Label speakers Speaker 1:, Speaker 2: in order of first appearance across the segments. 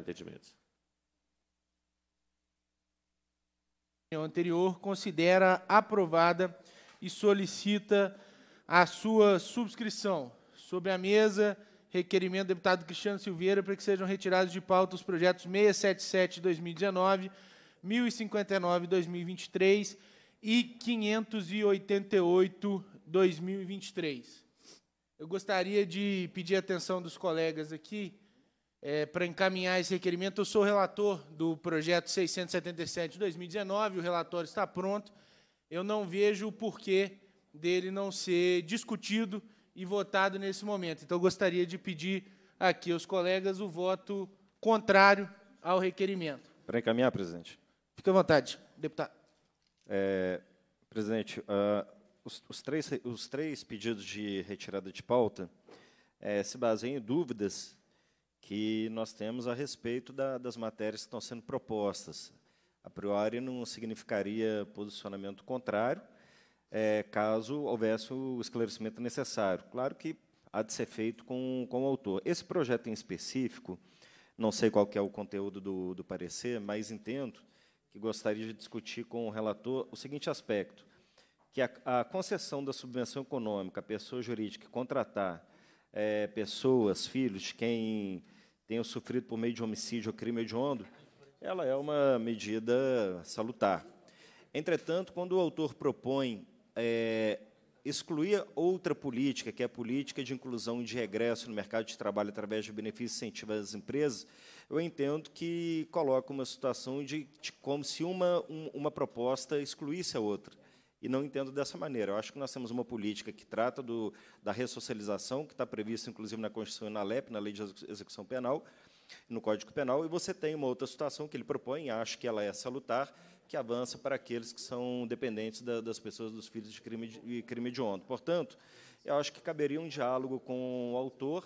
Speaker 1: entendimento.
Speaker 2: O anterior considera aprovada e solicita a sua subscrição. Sobre a mesa, requerimento do deputado Cristiano Silveira para que sejam retirados de pauta os projetos 677 2019, 1059 2023 e 588 2023. Eu gostaria de pedir a atenção dos colegas aqui é, para encaminhar esse requerimento. Eu sou relator do projeto 677 de 2019, o relatório está pronto. Eu não vejo o porquê dele não ser discutido e votado nesse momento. Então, gostaria de pedir aqui aos colegas o voto contrário ao requerimento.
Speaker 3: Para encaminhar, presidente.
Speaker 2: Fique à vontade, deputado.
Speaker 3: É, presidente, uh, os, os, três, os três pedidos de retirada de pauta é, se baseiam em dúvidas que nós temos a respeito da, das matérias que estão sendo propostas. A priori, não significaria posicionamento contrário, é, caso houvesse o esclarecimento necessário. Claro que há de ser feito com, com o autor. Esse projeto em específico, não sei qual é o conteúdo do, do parecer, mas entendo que gostaria de discutir com o relator o seguinte aspecto, que a, a concessão da subvenção econômica à pessoa jurídica contratar é, pessoas, filhos, quem tenham sofrido por meio de homicídio ou crime hediondo, ela é uma medida salutar. Entretanto, quando o autor propõe é, excluir outra política, que é a política de inclusão e de regresso no mercado de trabalho através de benefícios incentivos às empresas, eu entendo que coloca uma situação de, de como se uma, um, uma proposta excluísse a outra e não entendo dessa maneira. Eu acho que nós temos uma política que trata do, da ressocialização, que está prevista, inclusive, na Constituição e na LEP, na Lei de Execução Penal, no Código Penal, e você tem uma outra situação que ele propõe, acho que ela é salutar, que avança para aqueles que são dependentes da, das pessoas, dos filhos de crime de crime onda. Portanto, eu acho que caberia um diálogo com o autor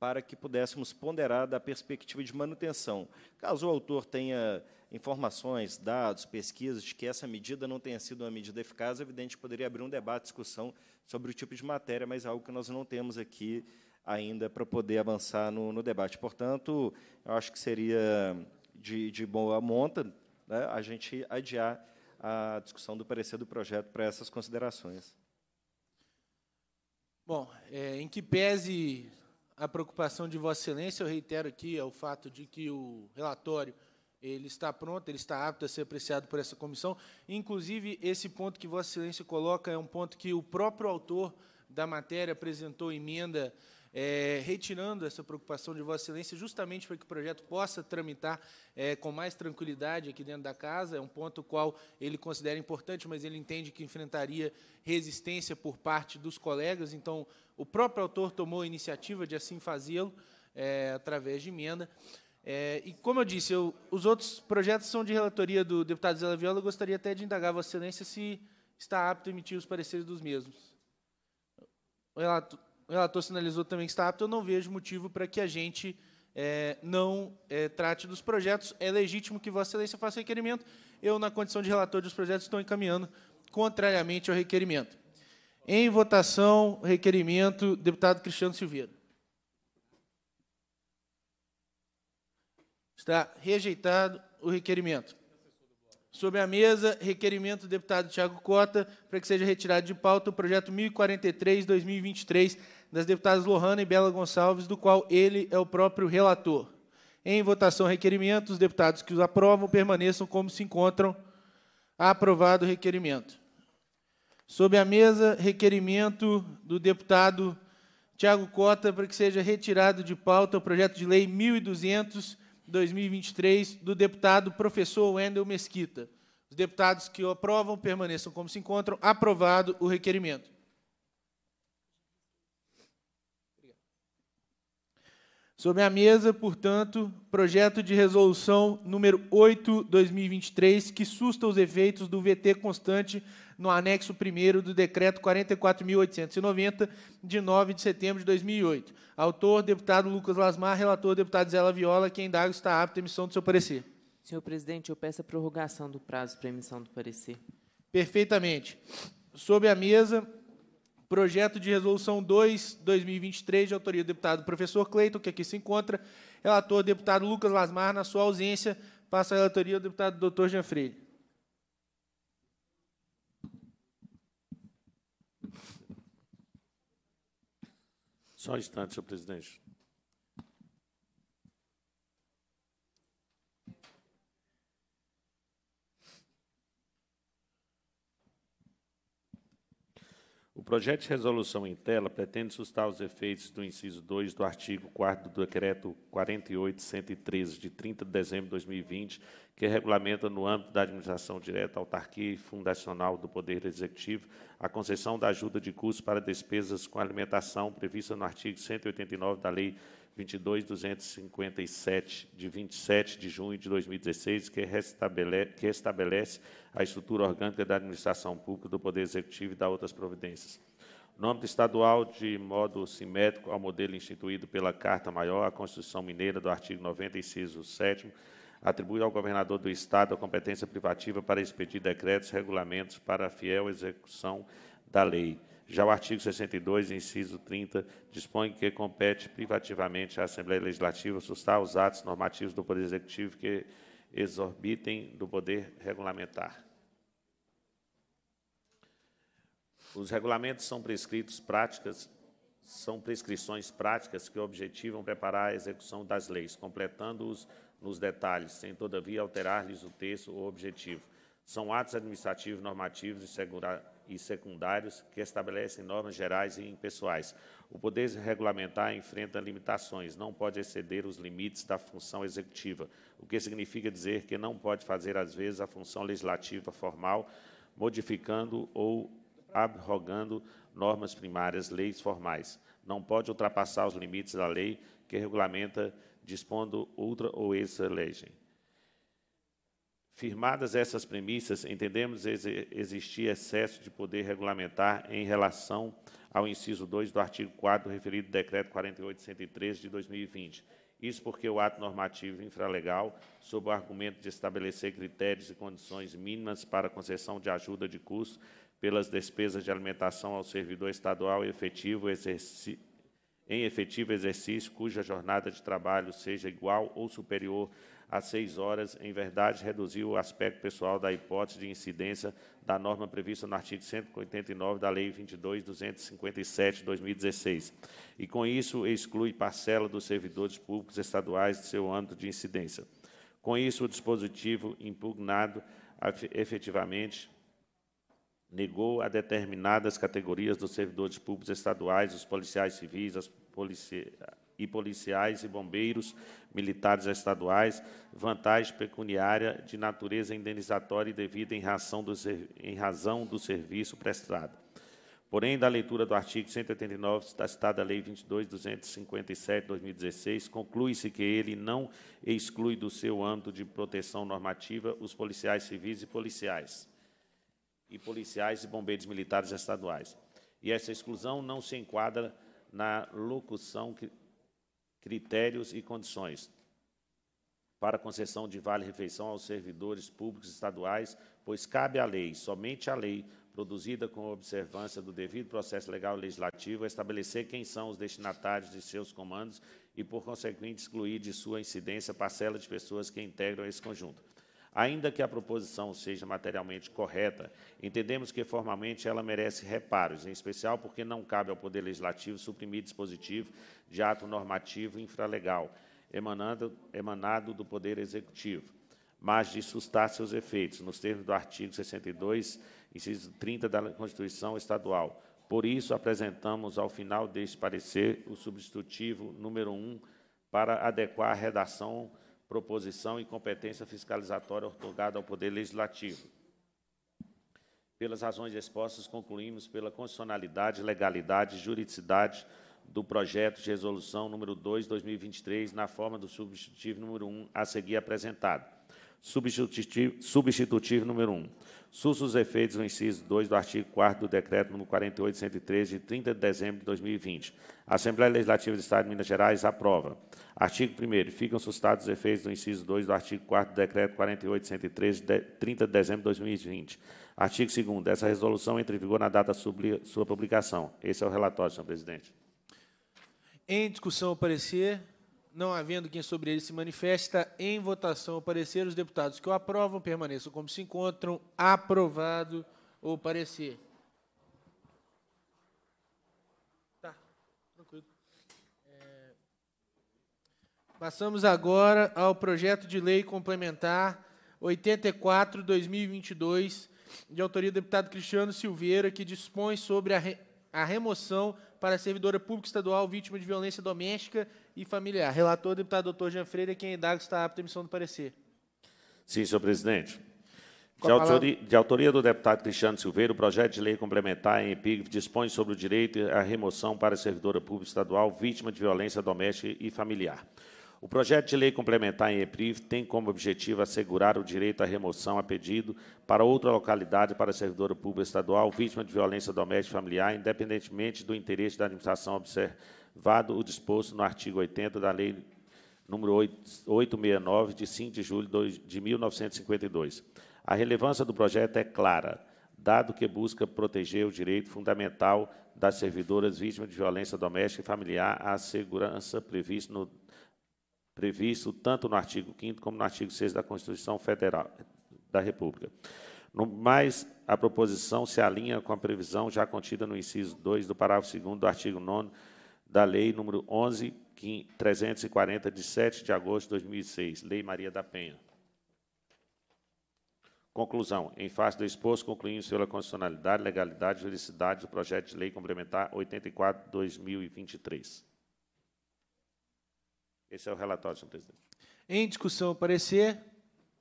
Speaker 3: para que pudéssemos ponderar da perspectiva de manutenção. Caso o autor tenha informações, dados, pesquisas de que essa medida não tenha sido uma medida eficaz, é evidente poderia abrir um debate, discussão sobre o tipo de matéria, mas é algo que nós não temos aqui ainda para poder avançar no, no, debate. Portanto, eu acho que seria de, de boa monta né, a gente adiar a discussão do parecer do projeto para essas considerações.
Speaker 2: Bom, é, em que pese a preocupação de Vossa Excelência, eu reitero aqui é o fato de que o relatório ele está pronto, ele está apto a ser apreciado por essa comissão. Inclusive, esse ponto que Vossa Excelência coloca é um ponto que o próprio autor da matéria apresentou emenda é, retirando essa preocupação de Vossa Excelência, justamente para que o projeto possa tramitar é, com mais tranquilidade aqui dentro da casa. É um ponto qual ele considera importante, mas ele entende que enfrentaria resistência por parte dos colegas. Então, o próprio autor tomou a iniciativa de assim fazê-lo é, através de emenda. É, e como eu disse, eu, os outros projetos são de relatoria do deputado Zé Laviola, Eu gostaria até de indagar Vossa Excelência se está apto a emitir os pareceres dos mesmos. O relator, o relator sinalizou também que está apto. Eu não vejo motivo para que a gente é, não é, trate dos projetos. É legítimo que Vossa Excelência faça requerimento. Eu, na condição de relator dos projetos, estou encaminhando contrariamente ao requerimento. Em votação, requerimento, deputado Cristiano Silveira. Está rejeitado o requerimento. Sobre a mesa, requerimento do deputado Tiago Cota para que seja retirado de pauta o projeto 1043-2023 das deputadas Lohana e Bela Gonçalves, do qual ele é o próprio relator. Em votação, requerimento, os deputados que os aprovam permaneçam como se encontram. Aprovado o requerimento. Sobre a mesa, requerimento do deputado Tiago Cota para que seja retirado de pauta o projeto de lei 1200 2023 do deputado professor Wendel Mesquita. Os deputados que o aprovam permaneçam como se encontram. Aprovado o requerimento. Sobre a mesa, portanto, projeto de resolução número 8, 2023, que susta os efeitos do VT constante no anexo 1 do decreto 44.890, de 9 de setembro de 2008. Autor, deputado Lucas Lasmar, relator, deputado Zé Viola, quem dá está
Speaker 4: apto à emissão do seu parecer. Senhor presidente, eu peço a prorrogação do prazo para emissão do parecer. Perfeitamente. Sob a mesa, projeto de resolução 2,
Speaker 2: 2023, de autoria do deputado professor Cleiton, que aqui se encontra, relator deputado Lucas Lasmar, na sua ausência, passa a relatoria ao deputado doutor Jean Freire.
Speaker 1: Só um instante, senhor presidente. O projeto de resolução em tela pretende sustar os efeitos do inciso 2 do artigo 4 do Decreto 48113, de 30 de dezembro de 2020, que regulamenta, no âmbito da administração direta, autarquia e fundacional do Poder Executivo, a concessão da ajuda de custos para despesas com alimentação prevista no artigo 189 da Lei 22.257, de 27 de junho de 2016, que restabelece, que estabelece a estrutura orgânica da administração pública, do Poder Executivo e da outras providências. No âmbito estadual, de modo simétrico ao modelo instituído pela Carta Maior, a Constituição Mineira, do artigo 90, inciso 7 atribui ao governador do Estado a competência privativa para expedir decretos, regulamentos para a fiel execução da lei. Já o artigo 62, inciso 30, dispõe que compete privativamente à Assembleia Legislativa sustar os atos normativos do Poder Executivo que exorbitem do poder regulamentar. Os regulamentos são prescritos práticas, são prescrições práticas que objetivam preparar a execução das leis, completando-os nos detalhes, sem todavia alterar-lhes o texto ou objetivo. São atos administrativos normativos e segurados e secundários que estabelecem normas gerais e impessoais. O poder regulamentar enfrenta limitações, não pode exceder os limites da função executiva, o que significa dizer que não pode fazer, às vezes, a função legislativa formal, modificando ou abrogando normas primárias, leis formais. Não pode ultrapassar os limites da lei que regulamenta, dispondo outra ou essa legem Firmadas essas premissas, entendemos existir excesso de poder regulamentar em relação ao inciso 2 do artigo 4 do referido decreto 4813 de 2020. Isso porque o ato normativo infralegal, sob o argumento de estabelecer critérios e condições mínimas para concessão de ajuda de custo pelas despesas de alimentação ao servidor estadual efetivo em efetivo exercício, cuja jornada de trabalho seja igual ou superior a seis horas, em verdade, reduziu o aspecto pessoal da hipótese de incidência da norma prevista no artigo 189 da Lei 22.257 de 2016, e com isso exclui parcela dos servidores públicos estaduais de seu âmbito de incidência. Com isso, o dispositivo impugnado efetivamente negou a determinadas categorias dos servidores públicos estaduais, os policiais civis as policia e policiais e bombeiros militares estaduais, vantagem pecuniária de natureza indenizatória e devida em, em razão do serviço prestado. Porém, da leitura do artigo 189 da citada Lei 22.257/2016, conclui-se que ele não exclui do seu âmbito de proteção normativa os policiais civis e policiais e policiais e bombeiros militares estaduais. E essa exclusão não se enquadra na locução que, critérios e condições para concessão de vale-refeição aos servidores públicos estaduais, pois cabe à lei, somente à lei, produzida com observância do devido processo legal e legislativo, estabelecer quem são os destinatários de seus comandos e, por consequente, excluir de sua incidência parcela de pessoas que integram esse conjunto. Ainda que a proposição seja materialmente correta, entendemos que formalmente ela merece reparos, em especial porque não cabe ao Poder Legislativo suprimir dispositivo de ato normativo infralegal emanado, emanado do Poder Executivo, mas de sustar seus efeitos, nos termos do artigo 62, inciso 30 da Constituição Estadual. Por isso, apresentamos ao final deste parecer o substitutivo número 1 para adequar a redação proposição e competência fiscalizatória otorgada ao Poder Legislativo. Pelas razões expostas, concluímos pela constitucionalidade, legalidade e juridicidade do projeto de resolução número 2, 2023, na forma do substitutivo número 1 a seguir apresentado substitutivo, substitutivo número 1. Sussos os efeitos do inciso 2 do artigo 4 do decreto número 4813 de 30 de dezembro de 2020. A Assembleia Legislativa do Estado de Minas Gerais aprova. Artigo 1 Ficam suscitados os efeitos do inciso 2 do artigo 4 do decreto 4813 de 30 de dezembro de 2020. Artigo 2 Essa resolução entra em vigor na data de sua publicação. Esse é o relatório, senhor presidente.
Speaker 2: Em discussão, o parecer. Não havendo quem sobre ele se manifesta, em votação o parecer os deputados que o aprovam permaneçam como se encontram. Aprovado o parecer. Tá, tranquilo. É... Passamos agora ao projeto de lei complementar 84-2022, de autoria do deputado Cristiano Silveira, que dispõe sobre a, re... a remoção para a servidora pública estadual vítima de violência doméstica e familiar. Relator, deputado doutor Jean Freire, quem é indaga está apto à emissão do parecer.
Speaker 1: Sim, senhor presidente. De autoria, de autoria, do deputado Cristiano Silveira, o projeto de lei complementar em EPIG dispõe sobre o direito à remoção para servidora pública estadual vítima de violência doméstica e familiar. O projeto de lei complementar em EPRIV tem como objetivo assegurar o direito à remoção a pedido para outra localidade para servidora pública estadual vítima de violência doméstica e familiar, independentemente do interesse da administração observada vado o disposto no artigo 80 da Lei número 869, de 5 de julho de 1952. A relevância do projeto é clara, dado que busca proteger o direito fundamental das servidoras vítimas de violência doméstica e familiar à segurança previsto, no, previsto tanto no artigo 5 como no artigo 6 da Constituição Federal da República. No mais, a proposição se alinha com a previsão já contida no inciso 2 do parágrafo 2 do artigo 9 da Lei número 11.340, de 7 de agosto de 2006, Lei Maria da Penha. Conclusão. Em face do exposto, concluímos pela constitucionalidade, legalidade e vericidade do projeto de lei complementar 84-2023. Esse é o relatório, senhor presidente.
Speaker 2: Em discussão, parecer.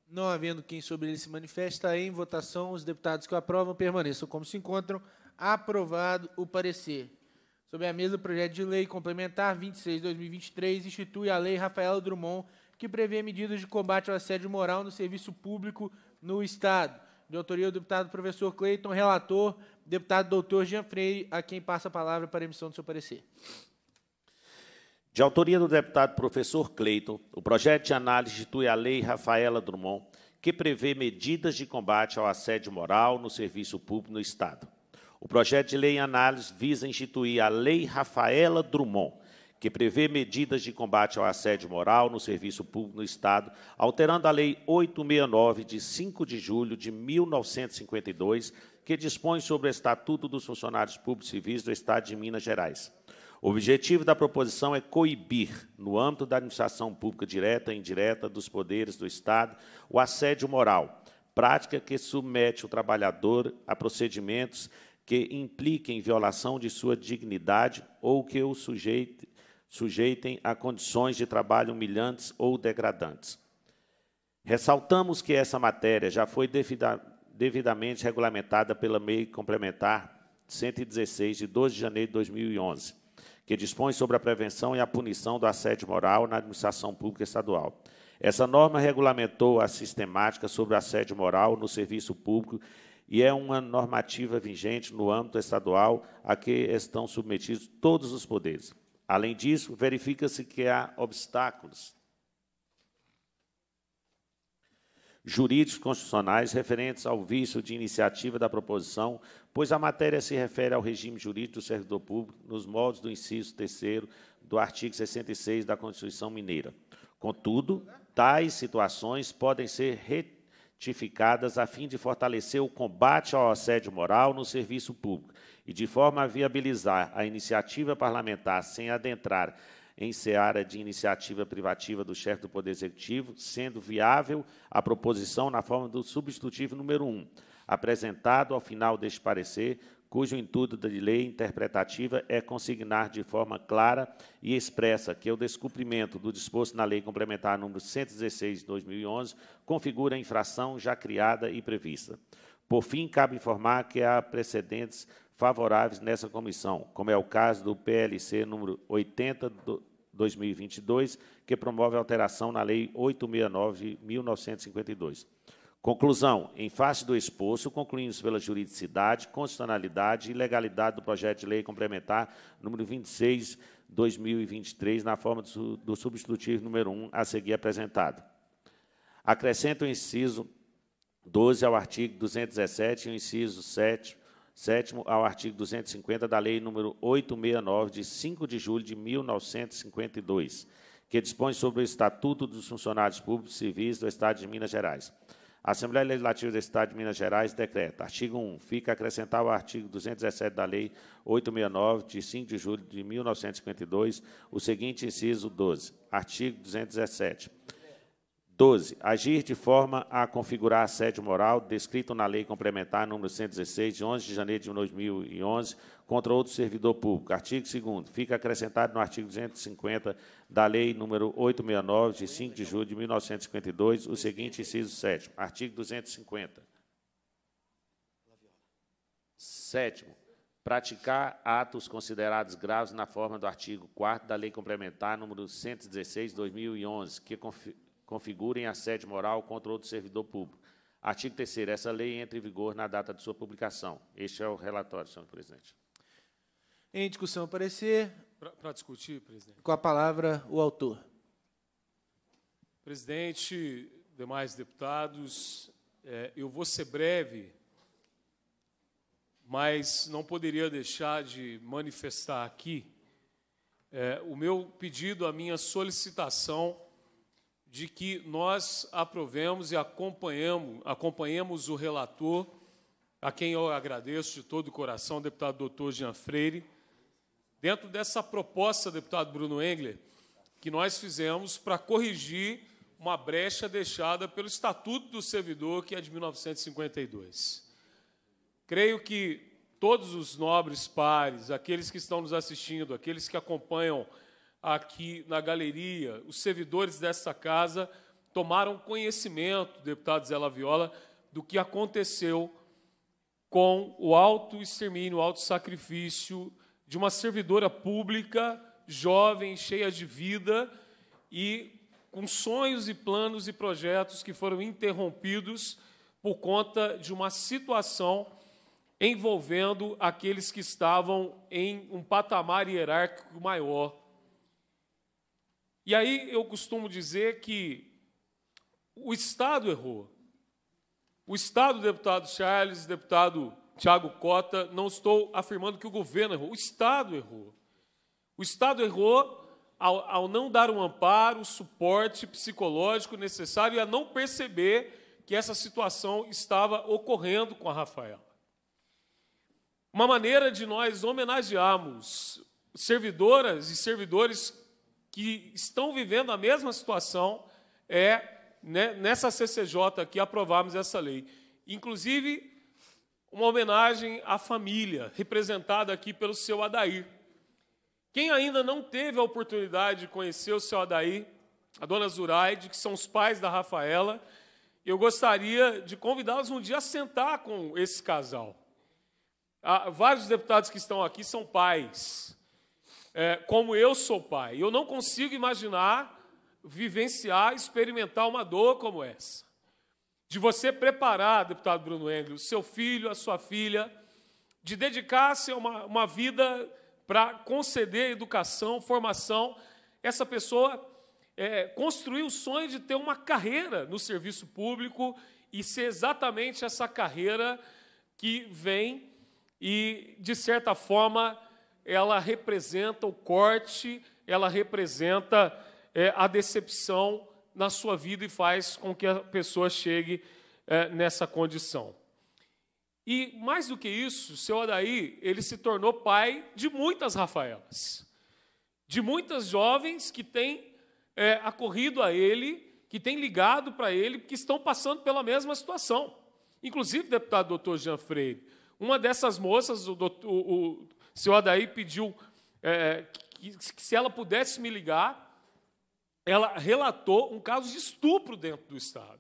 Speaker 2: Não havendo quem sobre ele se manifesta, em votação, os deputados que aprovam permaneçam como se encontram. Aprovado o parecer. Sobre a mesa, o projeto de lei complementar 26/2023 institui a Lei Rafaela Drummond, que prevê medidas de combate ao assédio moral no serviço público no Estado. De autoria do deputado professor Cleiton, relator, deputado doutor Jean Freire, a quem passa a palavra para a emissão do seu parecer.
Speaker 1: De autoria do deputado professor Cleiton, o projeto de análise institui a Lei Rafaela Drummond, que prevê medidas de combate ao assédio moral no serviço público no Estado. O projeto de lei em análise visa instituir a Lei Rafaela Drummond, que prevê medidas de combate ao assédio moral no serviço público no Estado, alterando a Lei 869, de 5 de julho de 1952, que dispõe sobre o Estatuto dos Funcionários Públicos Civis do Estado de Minas Gerais. O objetivo da proposição é coibir, no âmbito da administração pública direta e indireta dos poderes do Estado, o assédio moral, prática que submete o trabalhador a procedimentos que impliquem violação de sua dignidade ou que o sujeite, sujeitem a condições de trabalho humilhantes ou degradantes. Ressaltamos que essa matéria já foi devida, devidamente regulamentada pela Lei Complementar 116, de 12 de janeiro de 2011, que dispõe sobre a prevenção e a punição do assédio moral na administração pública estadual. Essa norma regulamentou a sistemática sobre assédio moral no serviço público e é uma normativa vigente no âmbito estadual a que estão submetidos todos os poderes. Além disso, verifica-se que há obstáculos jurídicos constitucionais referentes ao vício de iniciativa da proposição, pois a matéria se refere ao regime jurídico do servidor público nos moldes do inciso 3 do artigo 66 da Constituição Mineira. Contudo, tais situações podem ser retiradas tipificadas a fim de fortalecer o combate ao assédio moral no serviço público e de forma a viabilizar a iniciativa parlamentar sem adentrar em seara de iniciativa privativa do chefe do Poder Executivo, sendo viável a proposição na forma do substitutivo número 1, apresentado ao final deste parecer, cujo intuito da lei interpretativa é consignar de forma clara e expressa que o descumprimento do disposto na Lei Complementar nº 116 de 2011 configura a infração já criada e prevista. Por fim, cabe informar que há precedentes favoráveis nessa comissão, como é o caso do PLC número 80 de 2022, que promove alteração na Lei 869 1952. Conclusão: em face do exposto, concluímos pela juridicidade, constitucionalidade e legalidade do projeto de lei complementar número 26 2023, na forma do, do substitutivo número 1 a seguir apresentado. Acrescenta o inciso 12 ao artigo 217 e o inciso 7 sétimo ao artigo 250 da Lei nº 869, de 5 de julho de 1952, que dispõe sobre o Estatuto dos Funcionários Públicos Civis do Estado de Minas Gerais. A Assembleia Legislativa do Estado de Minas Gerais decreta. Artigo 1. Fica acrescentado ao artigo 217 da Lei 869, de 5 de julho de 1952, o seguinte inciso 12. Artigo 217. 12. Agir de forma a configurar assédio moral descrito na Lei Complementar nº 116, de 11 de janeiro de 2011, contra outro servidor público. Artigo 2 Fica acrescentado no artigo 250 da Lei nº 869, de 5 de julho de 1952, o seguinte inciso 7 artigo 250. Sétimo, praticar atos considerados graves na forma do artigo 4 da Lei Complementar nº 116 de 2011, que configurem assédio moral contra outro servidor público. Artigo 3 essa lei entra em vigor na data de sua publicação. Este é o relatório, senhor presidente.
Speaker 2: Em discussão, parecer.
Speaker 5: Para discutir, presidente.
Speaker 2: Com a palavra, o autor.
Speaker 5: Presidente, demais deputados, é, eu vou ser breve, mas não poderia deixar de manifestar aqui é, o meu pedido, a minha solicitação de que nós aprovemos e acompanhamos, acompanhemos o relator, a quem eu agradeço de todo o coração, o deputado doutor Jean Freire, dentro dessa proposta, deputado Bruno Engler, que nós fizemos para corrigir uma brecha deixada pelo Estatuto do Servidor, que é de 1952. Creio que todos os nobres pares, aqueles que estão nos assistindo, aqueles que acompanham aqui na galeria, os servidores dessa casa, tomaram conhecimento, deputado Zé Laviola, do que aconteceu com o alto extermínio, o alto sacrifício de uma servidora pública, jovem, cheia de vida e com sonhos e planos e projetos que foram interrompidos por conta de uma situação envolvendo aqueles que estavam em um patamar hierárquico maior. E aí eu costumo dizer que o Estado errou. O Estado, deputado Charles, deputado Tiago Cota, não estou afirmando que o governo errou, o Estado errou. O Estado errou ao, ao não dar um amparo, o suporte psicológico necessário e a não perceber que essa situação estava ocorrendo com a Rafaela. Uma maneira de nós homenagearmos servidoras e servidores que estão vivendo a mesma situação é né, nessa CCJ que aprovarmos essa lei. Inclusive, uma homenagem à família, representada aqui pelo seu Adair. Quem ainda não teve a oportunidade de conhecer o seu Adair, a dona Zuraide, que são os pais da Rafaela, eu gostaria de convidá-los um dia a sentar com esse casal. Há ah, vários deputados que estão aqui são pais, é, como eu sou pai. Eu não consigo imaginar, vivenciar, experimentar uma dor como essa de você preparar, deputado Bruno Engel, seu filho, a sua filha, de dedicar-se a uma, uma vida para conceder educação, formação, essa pessoa é, construir o sonho de ter uma carreira no serviço público e ser exatamente essa carreira que vem e, de certa forma, ela representa o corte, ela representa é, a decepção na sua vida e faz com que a pessoa chegue é, nessa condição. E mais do que isso, o seu Adaí, ele se tornou pai de muitas Rafaelas, de muitas jovens que têm é, acorrido a ele, que têm ligado para ele, que estão passando pela mesma situação. Inclusive, deputado doutor Jean Freire, uma dessas moças, o, doutor, o, o seu Adaí pediu é, que, que se ela pudesse me ligar, ela relatou um caso de estupro dentro do Estado.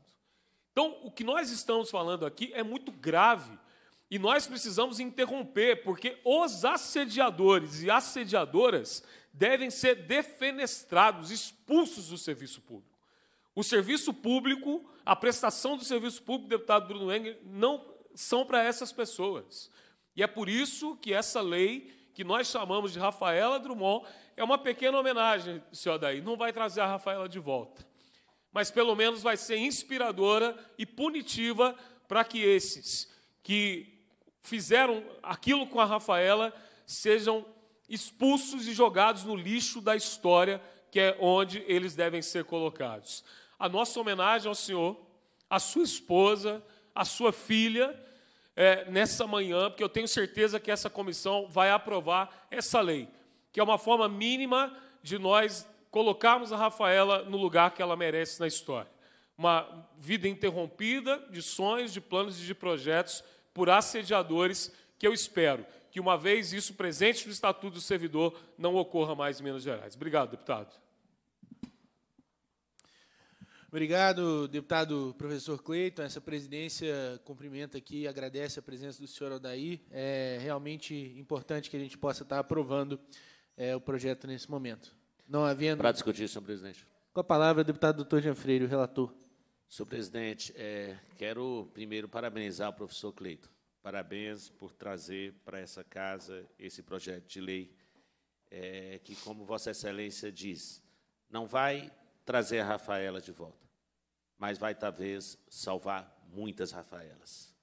Speaker 5: Então, o que nós estamos falando aqui é muito grave e nós precisamos interromper, porque os assediadores e assediadoras devem ser defenestrados, expulsos do serviço público. O serviço público, a prestação do serviço público, deputado Bruno Engel, não são para essas pessoas. E é por isso que essa lei que nós chamamos de Rafaela Drummond, é uma pequena homenagem, senhor Daí. Não vai trazer a Rafaela de volta, mas pelo menos vai ser inspiradora e punitiva para que esses que fizeram aquilo com a Rafaela sejam expulsos e jogados no lixo da história, que é onde eles devem ser colocados. A nossa homenagem ao Senhor, à sua esposa, à sua filha é, nessa manhã, porque eu tenho certeza que essa comissão vai aprovar essa lei, que é uma forma mínima de nós colocarmos a Rafaela no lugar que ela merece na história. Uma vida interrompida de sonhos, de planos e de projetos por assediadores que eu espero que, uma vez isso presente no Estatuto do Servidor, não ocorra mais em Minas Gerais. Obrigado, deputado. Obrigado,
Speaker 2: deputado professor Cleiton. Essa presidência cumprimenta aqui e agradece a presença do senhor Aldair. É realmente importante que a gente possa estar aprovando é, o projeto nesse momento. Não havendo. Para
Speaker 1: discutir, senhor presidente.
Speaker 2: Com a palavra, deputado doutor Jean Freire, o relator.
Speaker 1: Senhor presidente, é, quero primeiro parabenizar o professor Cleiton. Parabéns por trazer para essa casa esse projeto de lei é, que, como Vossa Excelência diz, não vai trazer a Rafaela de volta mas vai talvez salvar muitas Rafaelas.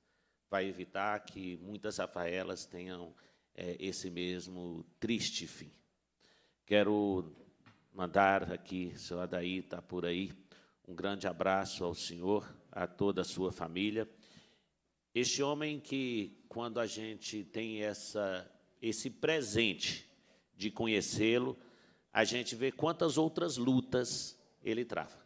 Speaker 1: Vai evitar que muitas Rafaelas tenham é, esse mesmo triste fim. Quero mandar aqui, seu Adair está por aí, um grande abraço ao senhor, a toda a sua família. Este homem que, quando a gente tem essa, esse presente de conhecê-lo, a gente vê quantas outras lutas ele trava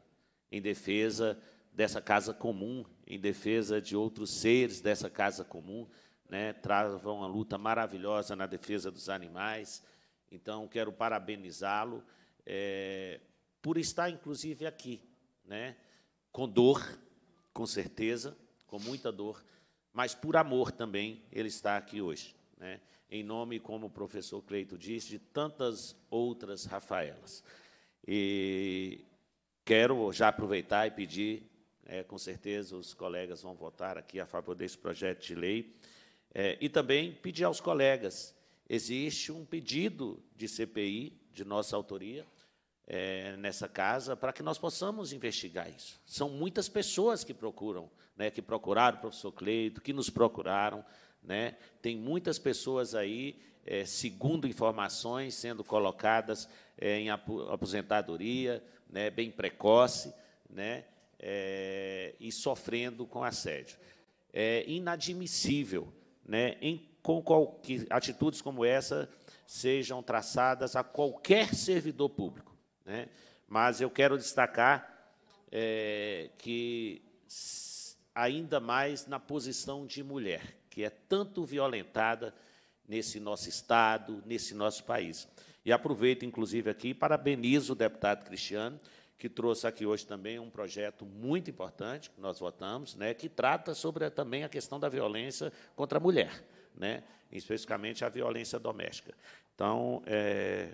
Speaker 1: em defesa dessa casa comum, em defesa de outros seres dessa casa comum, né? Travam uma luta maravilhosa na defesa dos animais. Então, quero parabenizá-lo é, por estar, inclusive, aqui, né? com dor, com certeza, com muita dor, mas por amor também ele está aqui hoje. Né? Em nome, como o professor Cleito diz, de tantas outras Rafaelas. E Quero já aproveitar e pedir, é, com certeza os colegas vão votar aqui a favor desse projeto de lei, é, e também pedir aos colegas, existe um pedido de CPI, de nossa autoria, é, nessa casa, para que nós possamos investigar isso. São muitas pessoas que procuram, né, que procuraram o professor Cleito, que nos procuraram, né, tem muitas pessoas aí é, segundo informações sendo colocadas é, em aposentadoria, né, bem precoce, né, é, e sofrendo com assédio. É inadmissível, né, em, com atitudes como essa sejam traçadas a qualquer servidor público. Né? Mas eu quero destacar é, que ainda mais na posição de mulher, que é tanto violentada nesse nosso estado, nesse nosso país. E aproveito, inclusive, aqui e parabenizo o deputado Cristiano, que trouxe aqui hoje também um projeto muito importante que nós votamos, né, que trata sobre também a questão da violência contra a mulher, né, especificamente a violência doméstica. Então, é,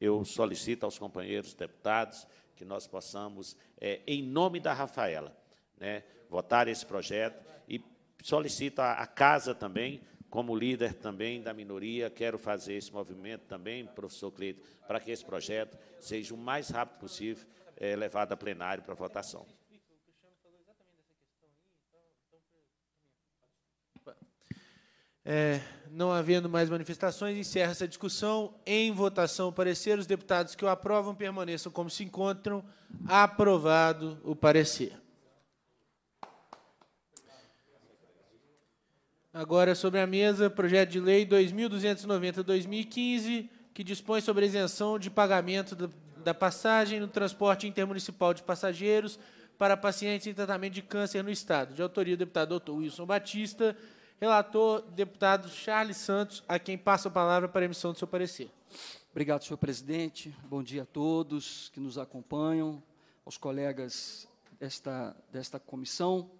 Speaker 1: eu solicito aos companheiros deputados que nós possamos, é, em nome da Rafaela, né, votar esse projeto e solicito à casa também como líder também da minoria, quero fazer esse movimento também, professor Cleito, para que esse projeto seja o mais rápido possível é, levado a plenário para votação.
Speaker 2: É, não havendo mais manifestações, encerra essa discussão. Em votação, o parecer. Os deputados que o aprovam permaneçam como se encontram. Aprovado o parecer. Agora, sobre a mesa, projeto de lei 2290-2015, que dispõe sobre a isenção de pagamento da passagem no transporte intermunicipal de passageiros para pacientes em tratamento de câncer no Estado. De autoria do deputado doutor Wilson Batista, relator
Speaker 6: deputado Charles Santos, a quem passa a palavra para a emissão do seu parecer. Obrigado, senhor presidente. Bom dia a todos que nos acompanham, aos colegas desta, desta comissão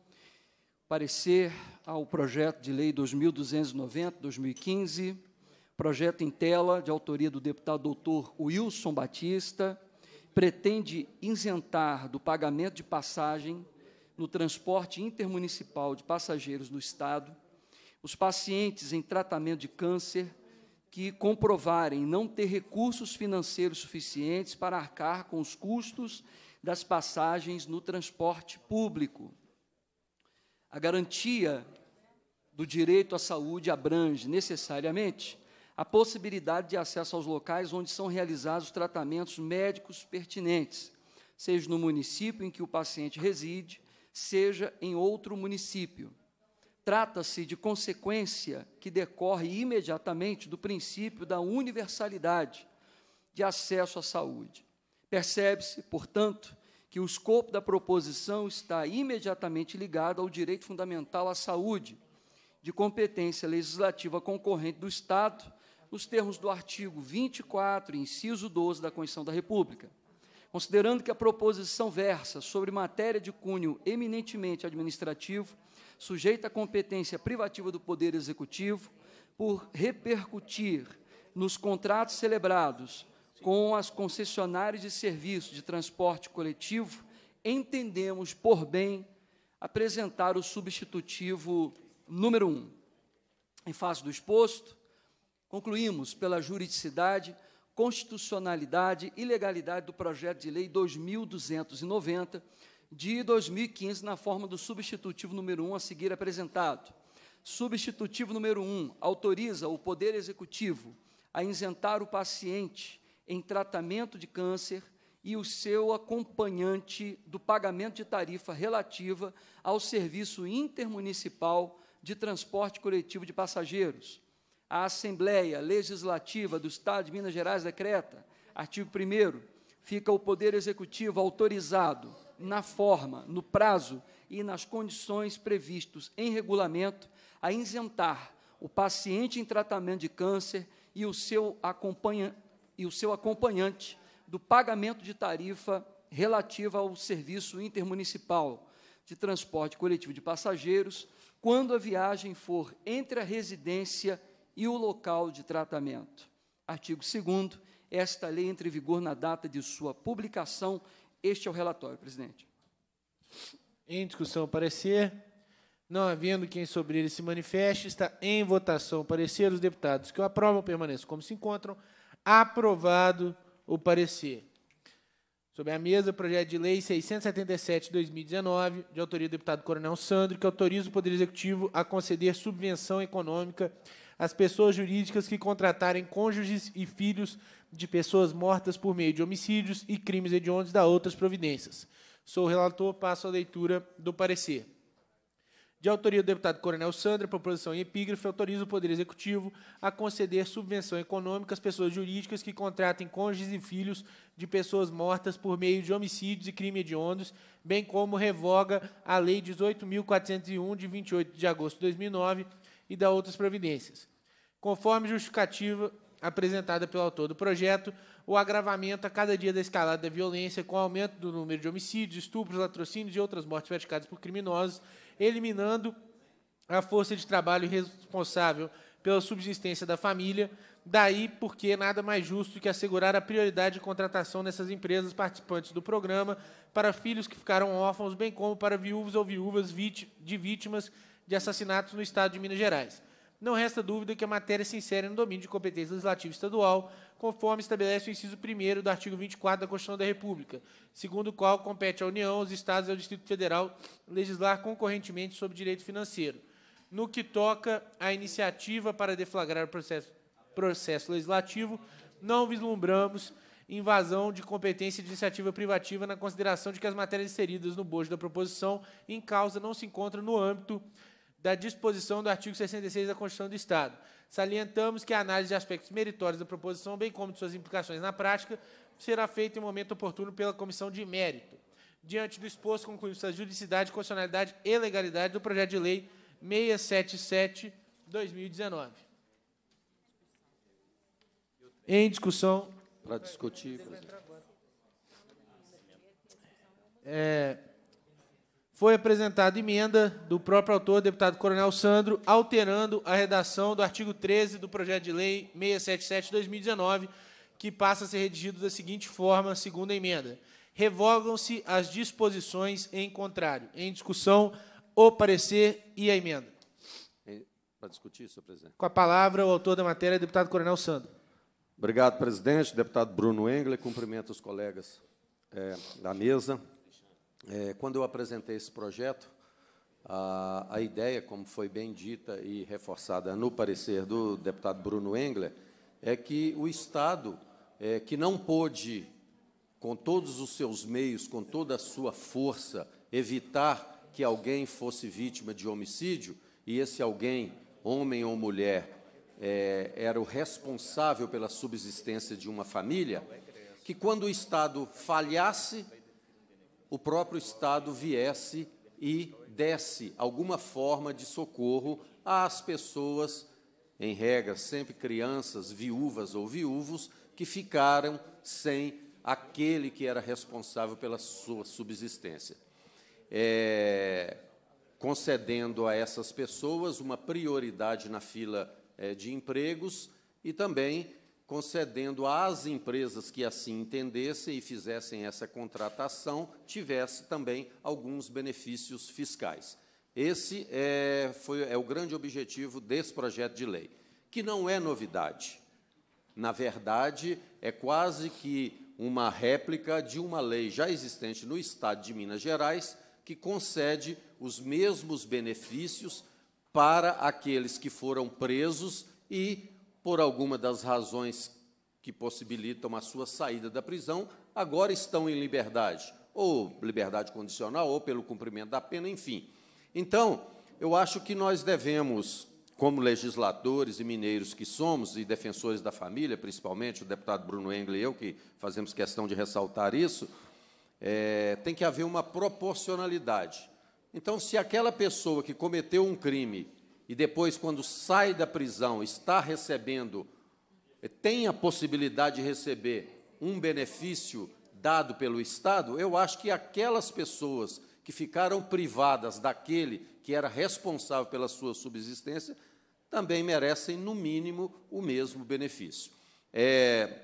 Speaker 6: parecer ao projeto de lei 2290-2015, projeto em tela de autoria do deputado doutor Wilson Batista, pretende isentar do pagamento de passagem no transporte intermunicipal de passageiros no Estado os pacientes em tratamento de câncer que comprovarem não ter recursos financeiros suficientes para arcar com os custos das passagens no transporte público. A garantia do direito à saúde abrange necessariamente a possibilidade de acesso aos locais onde são realizados tratamentos médicos pertinentes, seja no município em que o paciente reside, seja em outro município. Trata-se de consequência que decorre imediatamente do princípio da universalidade de acesso à saúde. Percebe-se, portanto, que o escopo da proposição está imediatamente ligado ao direito fundamental à saúde, de competência legislativa concorrente do Estado, nos termos do artigo 24, inciso 12 da Constituição da República. Considerando que a proposição versa sobre matéria de cunho eminentemente administrativo, sujeita à competência privativa do Poder Executivo, por repercutir nos contratos celebrados com as concessionárias de serviços de transporte coletivo, entendemos por bem apresentar o substitutivo número 1. Um. Em face do exposto, concluímos pela juridicidade, constitucionalidade e legalidade do projeto de lei 2290 de 2015 na forma do substitutivo número 1 um a seguir apresentado. Substitutivo número 1 um, autoriza o Poder Executivo a isentar o paciente em tratamento de câncer e o seu acompanhante do pagamento de tarifa relativa ao serviço intermunicipal de transporte coletivo de passageiros. A Assembleia Legislativa do Estado de Minas Gerais decreta, artigo 1 fica o Poder Executivo autorizado na forma, no prazo e nas condições previstos em regulamento a isentar o paciente em tratamento de câncer e o seu acompanhante e o seu acompanhante do pagamento de tarifa relativa ao serviço intermunicipal de transporte coletivo de passageiros, quando a viagem for entre a residência e o local de tratamento. Artigo 2 esta lei entre em vigor na data de sua publicação. Este é o relatório, presidente.
Speaker 2: Em discussão o parecer. Não havendo quem sobre ele se manifeste, está em votação o parecer. Os deputados que o aprovam permaneçam como se encontram aprovado o parecer. Sobre a mesa, projeto de lei 677-2019, de autoria do deputado Coronel Sandro, que autoriza o Poder Executivo a conceder subvenção econômica às pessoas jurídicas que contratarem cônjuges e filhos de pessoas mortas por meio de homicídios e crimes hediondos da outras providências. Sou relator, passo a leitura do parecer de autoria do deputado Coronel Sandra, proposição em epígrafe, autoriza o Poder Executivo a conceder subvenção econômica às pessoas jurídicas que contratem cônjuges e filhos de pessoas mortas por meio de homicídios e crime hediondos, bem como revoga a Lei 18.401, de 28 de agosto de 2009, e da outras providências. Conforme justificativa apresentada pelo autor do projeto, o agravamento a cada dia da escalada da violência, com o aumento do número de homicídios, estupros, latrocínios e outras mortes praticadas por criminosos, eliminando a força de trabalho responsável pela subsistência da família. Daí porque nada mais justo que assegurar a prioridade de contratação nessas empresas participantes do programa para filhos que ficaram órfãos, bem como para viúvos ou viúvas de vítimas de assassinatos no estado de Minas Gerais não resta dúvida que a matéria se insere no domínio de competência legislativa estadual, conforme estabelece o inciso 1 do artigo 24 da Constituição da República, segundo o qual compete à União, aos Estados e ao Distrito Federal legislar concorrentemente sobre direito financeiro. No que toca à iniciativa para deflagrar o processo, processo legislativo, não vislumbramos invasão de competência de iniciativa privativa na consideração de que as matérias inseridas no bojo da proposição em causa não se encontram no âmbito da disposição do artigo 66 da Constituição do Estado. Salientamos que a análise de aspectos meritórios da proposição, bem como de suas implicações na prática, será feita em momento oportuno pela Comissão de Mérito. Diante do exposto, concluímos a juridicidade, constitucionalidade e legalidade do projeto de lei 677-2019. Em discussão. Para
Speaker 7: discutir.
Speaker 2: É, foi apresentada emenda do próprio autor, deputado Coronel Sandro, alterando a redação do artigo 13 do projeto de lei 677/2019, que passa a ser redigido da seguinte forma, segundo a emenda: revogam-se as disposições em contrário. Em discussão, o parecer e a emenda.
Speaker 7: É, Para discutir, senhor presidente.
Speaker 2: Com a palavra, o autor da matéria, deputado Coronel Sandro.
Speaker 7: Obrigado, presidente. Deputado Bruno Engler, cumprimento os colegas é, da mesa é, quando eu apresentei esse projeto, a, a ideia, como foi bem dita e reforçada no parecer do deputado Bruno Engler, é que o Estado, é, que não pôde, com todos os seus meios, com toda a sua força, evitar que alguém fosse vítima de homicídio, e esse alguém, homem ou mulher, é, era o responsável pela subsistência de uma família, que quando o Estado falhasse o próprio Estado viesse e desse alguma forma de socorro às pessoas, em regra, sempre crianças, viúvas ou viúvos, que ficaram sem aquele que era responsável pela sua subsistência. É, concedendo a essas pessoas uma prioridade na fila é, de empregos e também concedendo às empresas que assim entendessem e fizessem essa contratação, tivesse também alguns benefícios fiscais. Esse é, foi, é o grande objetivo desse projeto de lei, que não é novidade. Na verdade, é quase que uma réplica de uma lei já existente no Estado de Minas Gerais, que concede os mesmos benefícios para aqueles que foram presos e por alguma das razões que possibilitam a sua saída da prisão, agora estão em liberdade, ou liberdade condicional, ou pelo cumprimento da pena, enfim. Então, eu acho que nós devemos, como legisladores e mineiros que somos, e defensores da família, principalmente, o deputado Bruno Engel e eu, que fazemos questão de ressaltar isso, é, tem que haver uma proporcionalidade. Então, se aquela pessoa que cometeu um crime e depois, quando sai da prisão, está recebendo, eh, tem a possibilidade de receber um benefício dado pelo Estado, eu acho que aquelas pessoas que ficaram privadas daquele que era responsável pela sua subsistência também merecem, no mínimo, o mesmo benefício. É,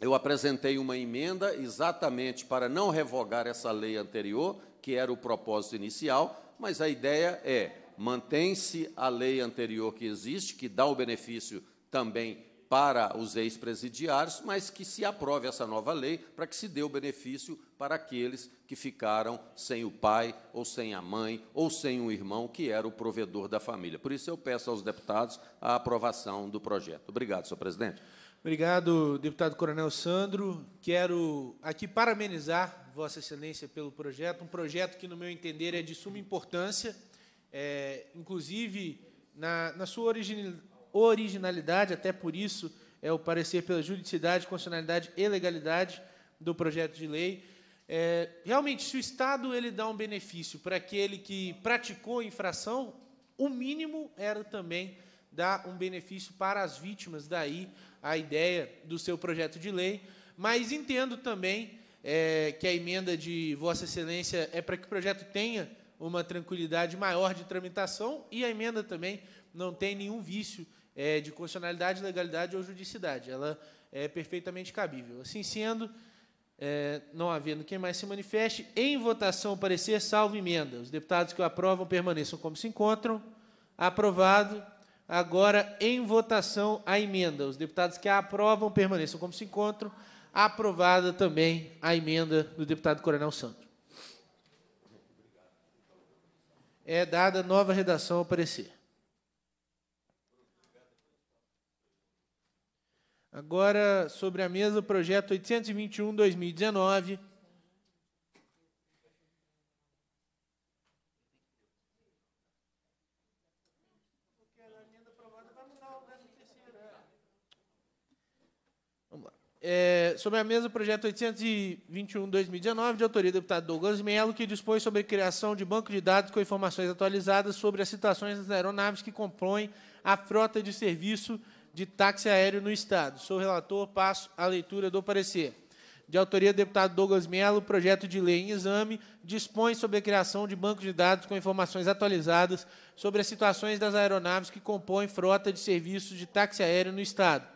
Speaker 7: eu apresentei uma emenda exatamente para não revogar essa lei anterior, que era o propósito inicial, mas a ideia é mantém-se a lei anterior que existe, que dá o benefício também para os ex-presidiários, mas que se aprove essa nova lei para que se dê o benefício para aqueles que ficaram sem o pai, ou sem a mãe, ou sem um irmão que era o provedor da família. Por isso, eu peço aos deputados a aprovação do projeto. Obrigado, senhor presidente.
Speaker 2: Obrigado, deputado Coronel Sandro. Quero aqui parabenizar Vossa Excelência pelo projeto, um projeto que, no meu entender, é de suma importância é, inclusive na, na sua originalidade, até por isso é o parecer pela juridicidade, constitucionalidade e legalidade do projeto de lei. É, realmente, se o Estado ele dá um benefício para aquele que praticou a infração, o mínimo era também dar um benefício para as vítimas, daí a ideia do seu projeto de lei. Mas entendo também é, que a emenda de Vossa Excelência é para que o projeto tenha uma tranquilidade maior de tramitação e a emenda também não tem nenhum vício é, de constitucionalidade, legalidade ou judicidade. Ela é perfeitamente cabível. Assim sendo, é, não havendo quem mais se manifeste, em votação parecer, salvo emenda. Os deputados que o aprovam permaneçam como se encontram. Aprovado. Agora, em votação, a emenda. Os deputados que a aprovam permaneçam como se encontram. Aprovada também a emenda do deputado Coronel Santos. é dada nova redação ao parecer. Agora, sobre a mesa, o projeto 821-2019, É, sobre a mesa, o projeto 821-2019, de autoria do deputado Douglas Melo, que dispõe sobre a criação de banco de dados com informações atualizadas sobre as situações das aeronaves que compõem a frota de serviço de táxi aéreo no Estado. Sou relator, passo a leitura do parecer. De autoria do deputado Douglas Melo, o projeto de lei em exame dispõe sobre a criação de banco de dados com informações atualizadas sobre as situações das aeronaves que compõem frota de serviço de táxi aéreo no Estado.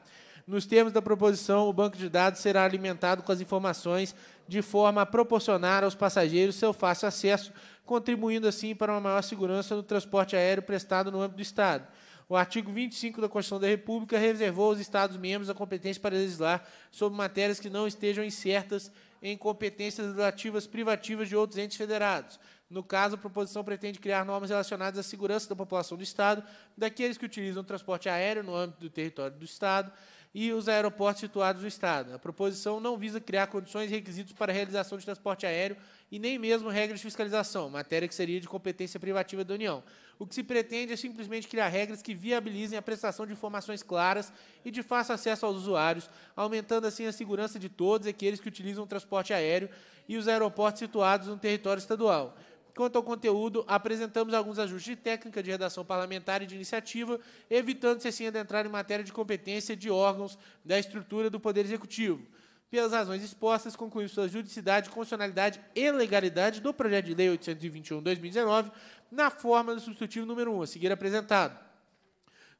Speaker 2: Nos termos da proposição, o banco de dados será alimentado com as informações de forma a proporcionar aos passageiros seu fácil acesso, contribuindo assim para uma maior segurança no transporte aéreo prestado no âmbito do Estado. O artigo 25 da Constituição da República reservou aos Estados-membros a competência para legislar sobre matérias que não estejam incertas em competências relativas privativas de outros entes federados. No caso, a proposição pretende criar normas relacionadas à segurança da população do Estado, daqueles que utilizam o transporte aéreo no âmbito do território do Estado, e os aeroportos situados no Estado. A proposição não visa criar condições e requisitos para a realização de transporte aéreo e nem mesmo regras de fiscalização, matéria que seria de competência privativa da União. O que se pretende é simplesmente criar regras que viabilizem a prestação de informações claras e de fácil acesso aos usuários, aumentando assim a segurança de todos aqueles que utilizam o transporte aéreo e os aeroportos situados no território estadual. Quanto ao conteúdo, apresentamos alguns ajustes de técnica de redação parlamentar e de iniciativa, evitando-se assim adentrar em matéria de competência de órgãos da estrutura do Poder Executivo. Pelas razões expostas, concluímos sua juridicidade, constitucionalidade e legalidade do projeto de lei 821-2019, na forma do substitutivo número 1, a seguir apresentado.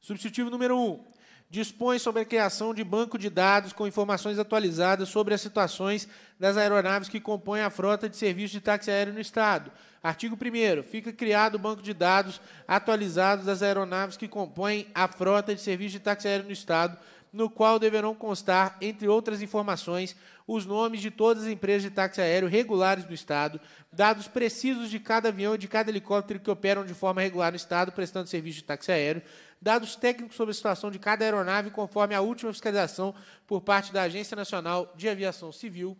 Speaker 2: Substitutivo número 1 dispõe sobre a criação de banco de dados com informações atualizadas sobre as situações das aeronaves que compõem a frota de serviço de táxi aéreo no Estado. Artigo 1. Fica criado o banco de dados atualizados das aeronaves que compõem a frota de serviço de táxi aéreo no Estado, no qual deverão constar, entre outras informações, os nomes de todas as empresas de táxi aéreo regulares do Estado, dados precisos de cada avião e de cada helicóptero que operam de forma regular no Estado, prestando serviço de táxi aéreo, dados técnicos sobre a situação de cada aeronave, conforme a última fiscalização por parte da Agência Nacional de Aviação Civil,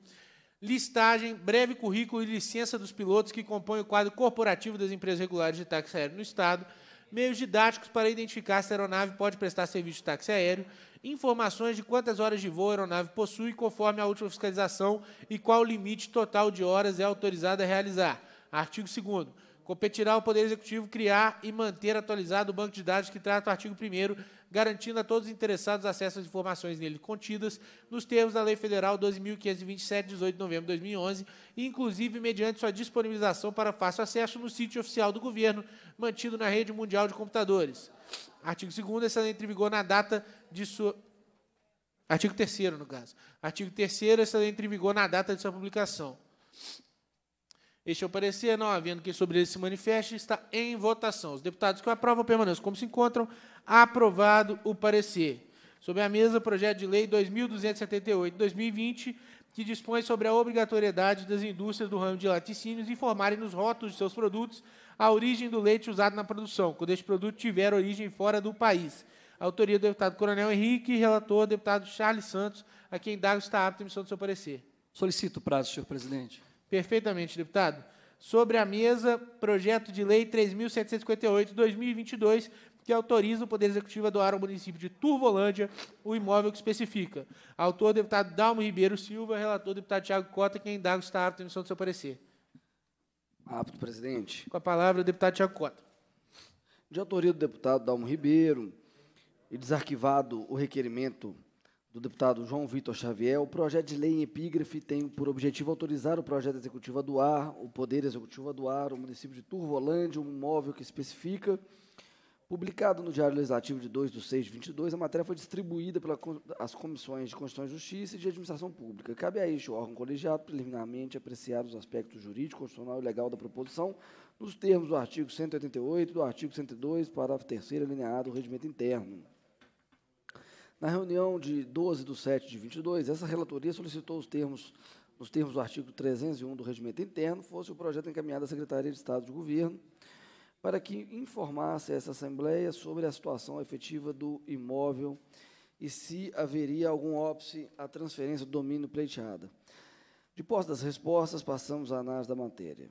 Speaker 2: listagem, breve currículo e licença dos pilotos que compõem o quadro corporativo das empresas regulares de táxi aéreo no Estado, meios didáticos para identificar se a aeronave pode prestar serviço de táxi aéreo, informações de quantas horas de voo a aeronave possui, conforme a última fiscalização, e qual o limite total de horas é autorizada a realizar. Artigo 2 Competirá ao Poder Executivo criar e manter atualizado o banco de dados que trata o artigo 1 garantindo a todos os interessados acesso às informações nele contidas, nos termos da Lei Federal 12.527, 18 de novembro de 2011, inclusive mediante sua disponibilização para fácil acesso no sítio oficial do governo, mantido na Rede Mundial de Computadores. Artigo 2 essa lei entra em vigor na data de sua... Artigo 3 no caso. Artigo 3 essa lei entra em vigor na data de sua publicação. Este é o parecer, não havendo que sobre ele se manifeste, está em votação. Os deputados que o aprovam permaneçam como se encontram. Aprovado o parecer. Sobre a mesa, o projeto de lei 2278-2020, que dispõe sobre a obrigatoriedade das indústrias do ramo de laticínios informarem nos rótulos de seus produtos a origem do leite usado na produção, quando este produto tiver origem fora do país. autoria do deputado Coronel Henrique, relator, deputado Charles Santos, a quem Dago está apto a emissão do seu parecer. Solicito o prazo, senhor presidente. Perfeitamente, deputado. Sobre a mesa, projeto de lei 3.758-2022, que autoriza o Poder Executivo a doar ao município de Turvolândia o imóvel que especifica. Autor, deputado Dalmo Ribeiro Silva, relator, deputado Tiago Cota, quem dá está apto à emissão do seu parecer.
Speaker 8: Apto, presidente. Com a palavra, o deputado Tiago Cota. De autoria do deputado Dalmo Ribeiro e desarquivado o requerimento do deputado João Vitor Xavier, o projeto de lei em epígrafe tem por objetivo autorizar o projeto executivo a doar, o Poder Executivo a doar, o município de Turvolândia, um imóvel que especifica. Publicado no Diário Legislativo de 2 de 6 de 22, a matéria foi distribuída pelas comissões de Constituição e Justiça e de Administração Pública. Cabe a este órgão colegiado, preliminarmente, apreciar os aspectos jurídico, constitucional e legal da proposição, nos termos do artigo 188 do artigo 102, parágrafo 3 alineado do Regimento Interno. Na reunião de 12 de 7 de 22, essa relatoria solicitou os termos, nos termos do artigo 301 do Regimento Interno, fosse o projeto encaminhado à Secretaria de Estado de Governo, para que informasse essa Assembleia sobre a situação efetiva do imóvel e se haveria algum óbice à transferência do domínio pleiteada. De posse das respostas, passamos à análise da matéria.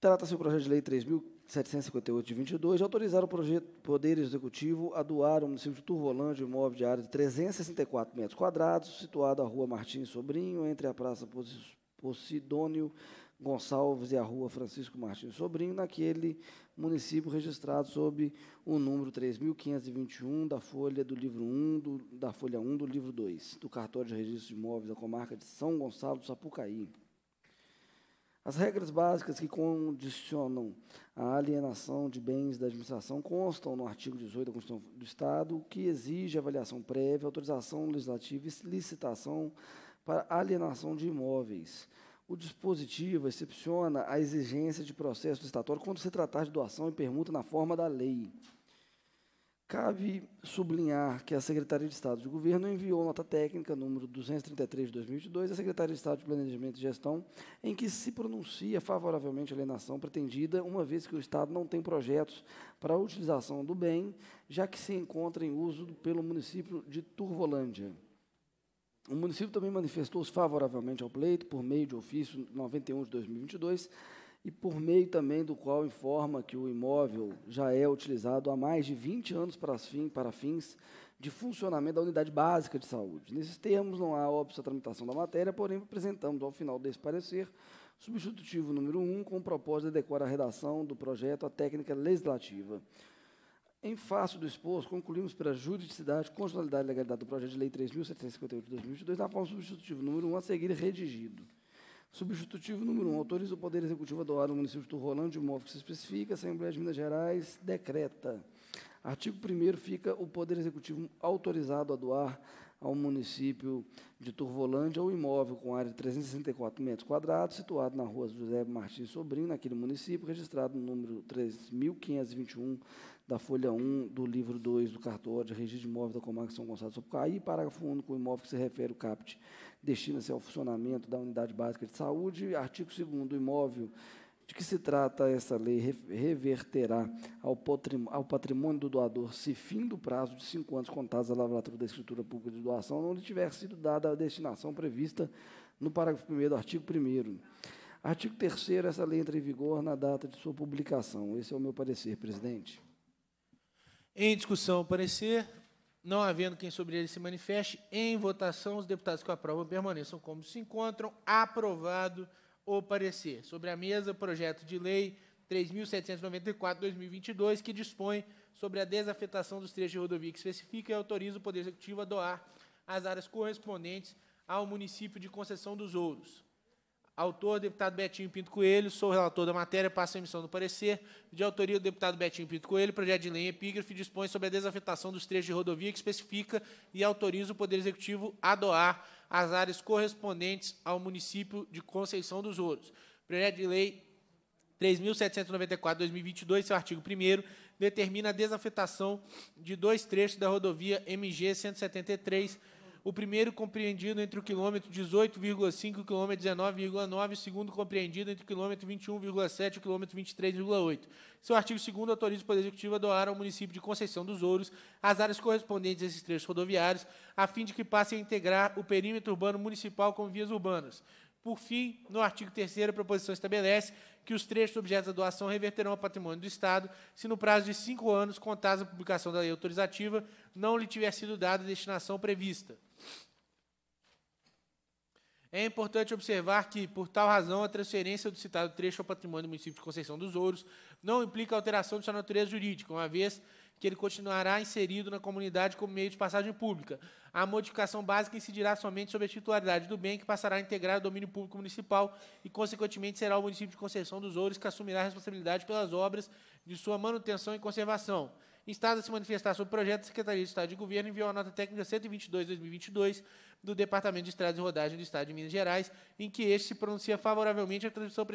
Speaker 8: Trata-se do projeto de lei 3.000. 758 de 22, autorizar o projeto Poder Executivo a doar o município de Turvolândia um imóvel de área de 364 metros quadrados, situado à rua Martins Sobrinho, entre a Praça Posidônio Gonçalves e a rua Francisco Martins Sobrinho, naquele município registrado sob o número 3.521 da folha do livro 1, do, da folha 1 do livro 2, do cartório de registro de imóveis da comarca de São Gonçalo do Sapucaí. As regras básicas que condicionam a alienação de bens da administração constam no artigo 18 da Constituição do Estado, que exige avaliação prévia, autorização legislativa e licitação para alienação de imóveis. O dispositivo excepciona a exigência de processo estatório quando se tratar de doação e permuta na forma da lei. Cabe sublinhar que a Secretaria de Estado de Governo enviou nota técnica número 233 de 2022 à Secretaria de Estado de Planejamento e Gestão, em que se pronuncia favoravelmente a alienação pretendida, uma vez que o Estado não tem projetos para a utilização do bem, já que se encontra em uso pelo município de Turvolândia. O município também manifestou-se favoravelmente ao pleito por meio de ofício 91 de 2022, e por meio também do qual informa que o imóvel já é utilizado há mais de 20 anos para, fim, para fins de funcionamento da unidade básica de saúde. Nesses termos, não há óbvio à tramitação da matéria, porém apresentamos ao final desse parecer substitutivo número 1 um, com o propósito de adequar a redação do projeto à técnica legislativa. Em face do exposto, concluímos pela juridicidade, constitucionalidade e legalidade do projeto de lei 3.758 de 2022, na forma substitutivo número 1 a seguir redigido. Substitutivo número 1. Um, autoriza o Poder Executivo a doar no município de Rolândia de Móveis que se especifica. Assembleia de Minas Gerais decreta. Artigo 1 fica o Poder Executivo autorizado a doar ao município de Turvolândia, o imóvel com área de 364 metros quadrados, situado na rua José Martins Sobrinho, naquele município, registrado no número 3.521 da folha 1 do livro 2 do cartório de registro de imóvel da comarca São Gonçalo do Sapucaí, parágrafo único, o imóvel que se refere o CAPT destina-se ao funcionamento da unidade básica de saúde, artigo 2 o imóvel de que se trata essa lei? Reverterá ao patrimônio do doador, se fim do prazo de cinco anos contados à lavratura da escritura pública de doação, não lhe tiver sido dada a destinação prevista no parágrafo 1 do artigo 1 Artigo 3 essa lei entra em vigor na data de sua publicação. Esse é o meu parecer, presidente. Em discussão, parecer.
Speaker 2: Não havendo quem sobre ele se manifeste, em votação, os deputados que aprovam permaneçam como se encontram. Aprovado o parecer. Sobre a mesa, o projeto de lei 3.794-2022, que dispõe sobre a desafetação dos trechos de rodovia que especifica e autoriza o Poder Executivo a doar as áreas correspondentes ao município de Conceição dos Ouros. Autor, deputado Betinho Pinto Coelho, sou relator da matéria, passo a emissão do parecer. De autoria do deputado Betinho Pinto Coelho, projeto de lei em epígrafe dispõe sobre a desafetação dos trechos de rodovia que especifica e autoriza o Poder Executivo a doar as áreas correspondentes ao município de Conceição dos Ouros. Projeto de lei 3.794-2022, seu artigo 1 determina a desafetação de dois trechos da rodovia MG 173 o primeiro compreendido entre o quilômetro 18,5 e o quilômetro 19,9, o segundo compreendido entre o quilômetro 21,7 e o quilômetro 23,8. Seu artigo 2 autoriza o Poder Executivo a doar ao município de Conceição dos Ouros as áreas correspondentes a esses trechos rodoviários, a fim de que passem a integrar o perímetro urbano municipal com vias urbanas. Por fim, no artigo 3 a proposição estabelece que os trechos objetos da doação reverterão ao patrimônio do Estado se, no prazo de cinco anos, contados a publicação da lei autorizativa, não lhe tiver sido dada a destinação prevista. É importante observar que, por tal razão, a transferência do citado trecho ao patrimônio do município de Conceição dos Ouros não implica alteração de sua natureza jurídica, uma vez que ele continuará inserido na comunidade como meio de passagem pública. A modificação básica incidirá somente sobre a titularidade do bem, que passará a integrar o domínio público municipal e, consequentemente, será o município de Conceição dos Ouros que assumirá a responsabilidade pelas obras de sua manutenção e conservação. Estado a se manifestar sobre o projeto, a Secretaria de Estado de Governo enviou a nota técnica 122-2022 do Departamento de Estradas e Rodagem do Estado de Minas Gerais, em que este se pronuncia favoravelmente à transmissão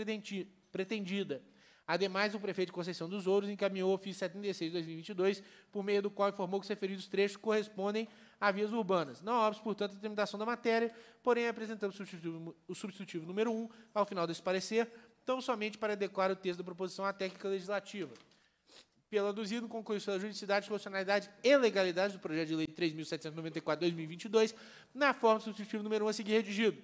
Speaker 2: pretendida. Ademais, o prefeito de Conceição dos Ouros encaminhou o ofício 76 de 2022, por meio do qual informou que os referidos trechos correspondem a vias urbanas. Não há, portanto, a determinação da matéria, porém apresentamos o substitutivo, o substitutivo número 1 ao final desse parecer, tão somente para adequar o texto da proposição à técnica legislativa pelo aduzido, concluiu sua juridicidade, funcionalidade e legalidade do projeto de lei 3.794-2022, na forma substitutiva número 1 a seguir redigido.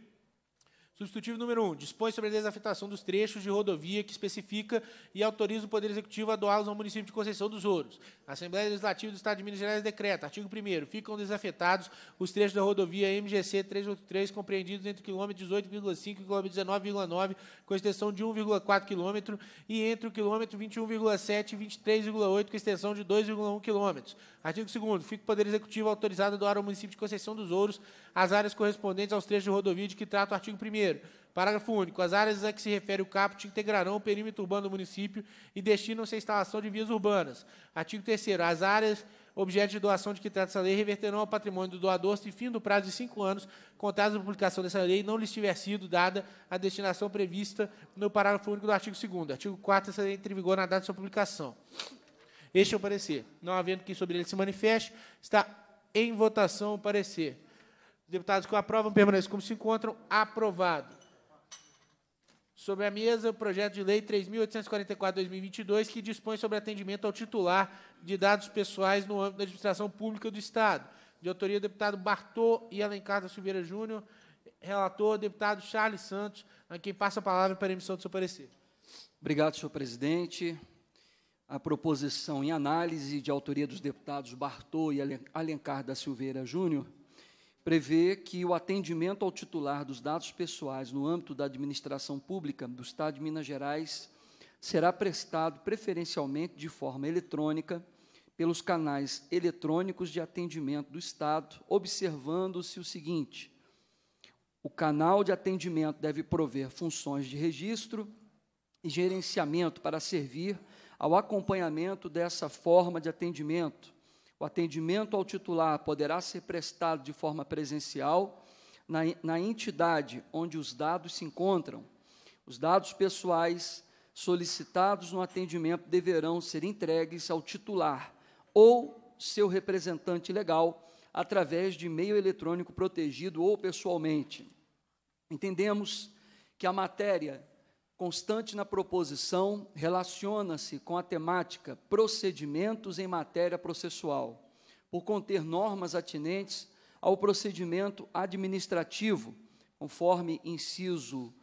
Speaker 2: Substitutivo número 1. Um, dispõe sobre a desafetação dos trechos de rodovia que especifica e autoriza o Poder Executivo a doá-los ao município de Conceição dos Ouros. A Assembleia Legislativa do Estado de Minas Gerais decreta. Artigo 1. Ficam desafetados os trechos da rodovia MGC 383, compreendidos entre quilômetro 18,5 e quilômetro 19,9, com extensão de 1,4 quilômetro, e entre o quilômetro 21,7 e 23,8, com extensão de 2,1 quilômetros. Artigo 2. Fica o Poder Executivo autorizado a doar ao município de Conceição dos Ouros as áreas correspondentes aos trechos de rodovia de que trata o artigo 1 Parágrafo único. As áreas a que se refere o caput integrarão o perímetro urbano do município e destinam-se à instalação de vias urbanas. Artigo 3 As áreas objeto de doação de que trata essa lei reverterão ao patrimônio do doador se fim do prazo de cinco anos contados a publicação dessa lei não lhes tiver sido dada a destinação prevista no parágrafo único do artigo 2 Artigo 4 essa lei entra em vigor na data de sua publicação. Este é o parecer. Não havendo quem sobre ele se manifeste, está em votação o parecer. Os deputados que o aprovam permaneçam como se encontram. Aprovado. Sobre a mesa, o projeto de lei 3.844-2022, que dispõe sobre atendimento ao titular de dados pessoais no âmbito da administração pública do Estado. De autoria do deputado Bartô e Alencar da Silveira Júnior, relator, deputado Charles Santos, a quem passa a palavra para a emissão do seu parecer.
Speaker 6: Obrigado, senhor presidente. A proposição em análise de autoria dos deputados Bartô e Alencar da Silveira Júnior prevê que o atendimento ao titular dos dados pessoais no âmbito da administração pública do Estado de Minas Gerais será prestado preferencialmente de forma eletrônica pelos canais eletrônicos de atendimento do Estado, observando-se o seguinte: o canal de atendimento deve prover funções de registro e gerenciamento para servir ao acompanhamento dessa forma de atendimento, o atendimento ao titular poderá ser prestado de forma presencial na, na entidade onde os dados se encontram. Os dados pessoais solicitados no atendimento deverão ser entregues ao titular ou seu representante legal através de meio eletrônico protegido ou pessoalmente. Entendemos que a matéria constante na proposição, relaciona-se com a temática procedimentos em matéria processual, por conter normas atinentes ao procedimento administrativo, conforme inciso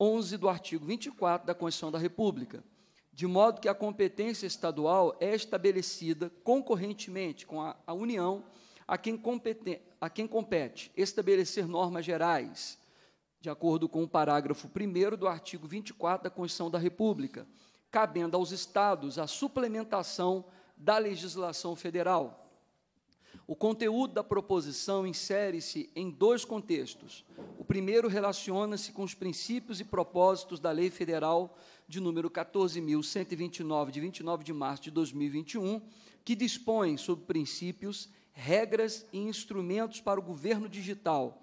Speaker 6: 11 do artigo 24 da Constituição da República, de modo que a competência estadual é estabelecida concorrentemente com a, a União, a quem, a quem compete estabelecer normas gerais de acordo com o parágrafo 1 do artigo 24 da Constituição da República, cabendo aos Estados a suplementação da legislação federal. O conteúdo da proposição insere-se em dois contextos. O primeiro relaciona-se com os princípios e propósitos da Lei Federal de número 14.129, de 29 de março de 2021, que dispõe sobre princípios, regras e instrumentos para o governo digital,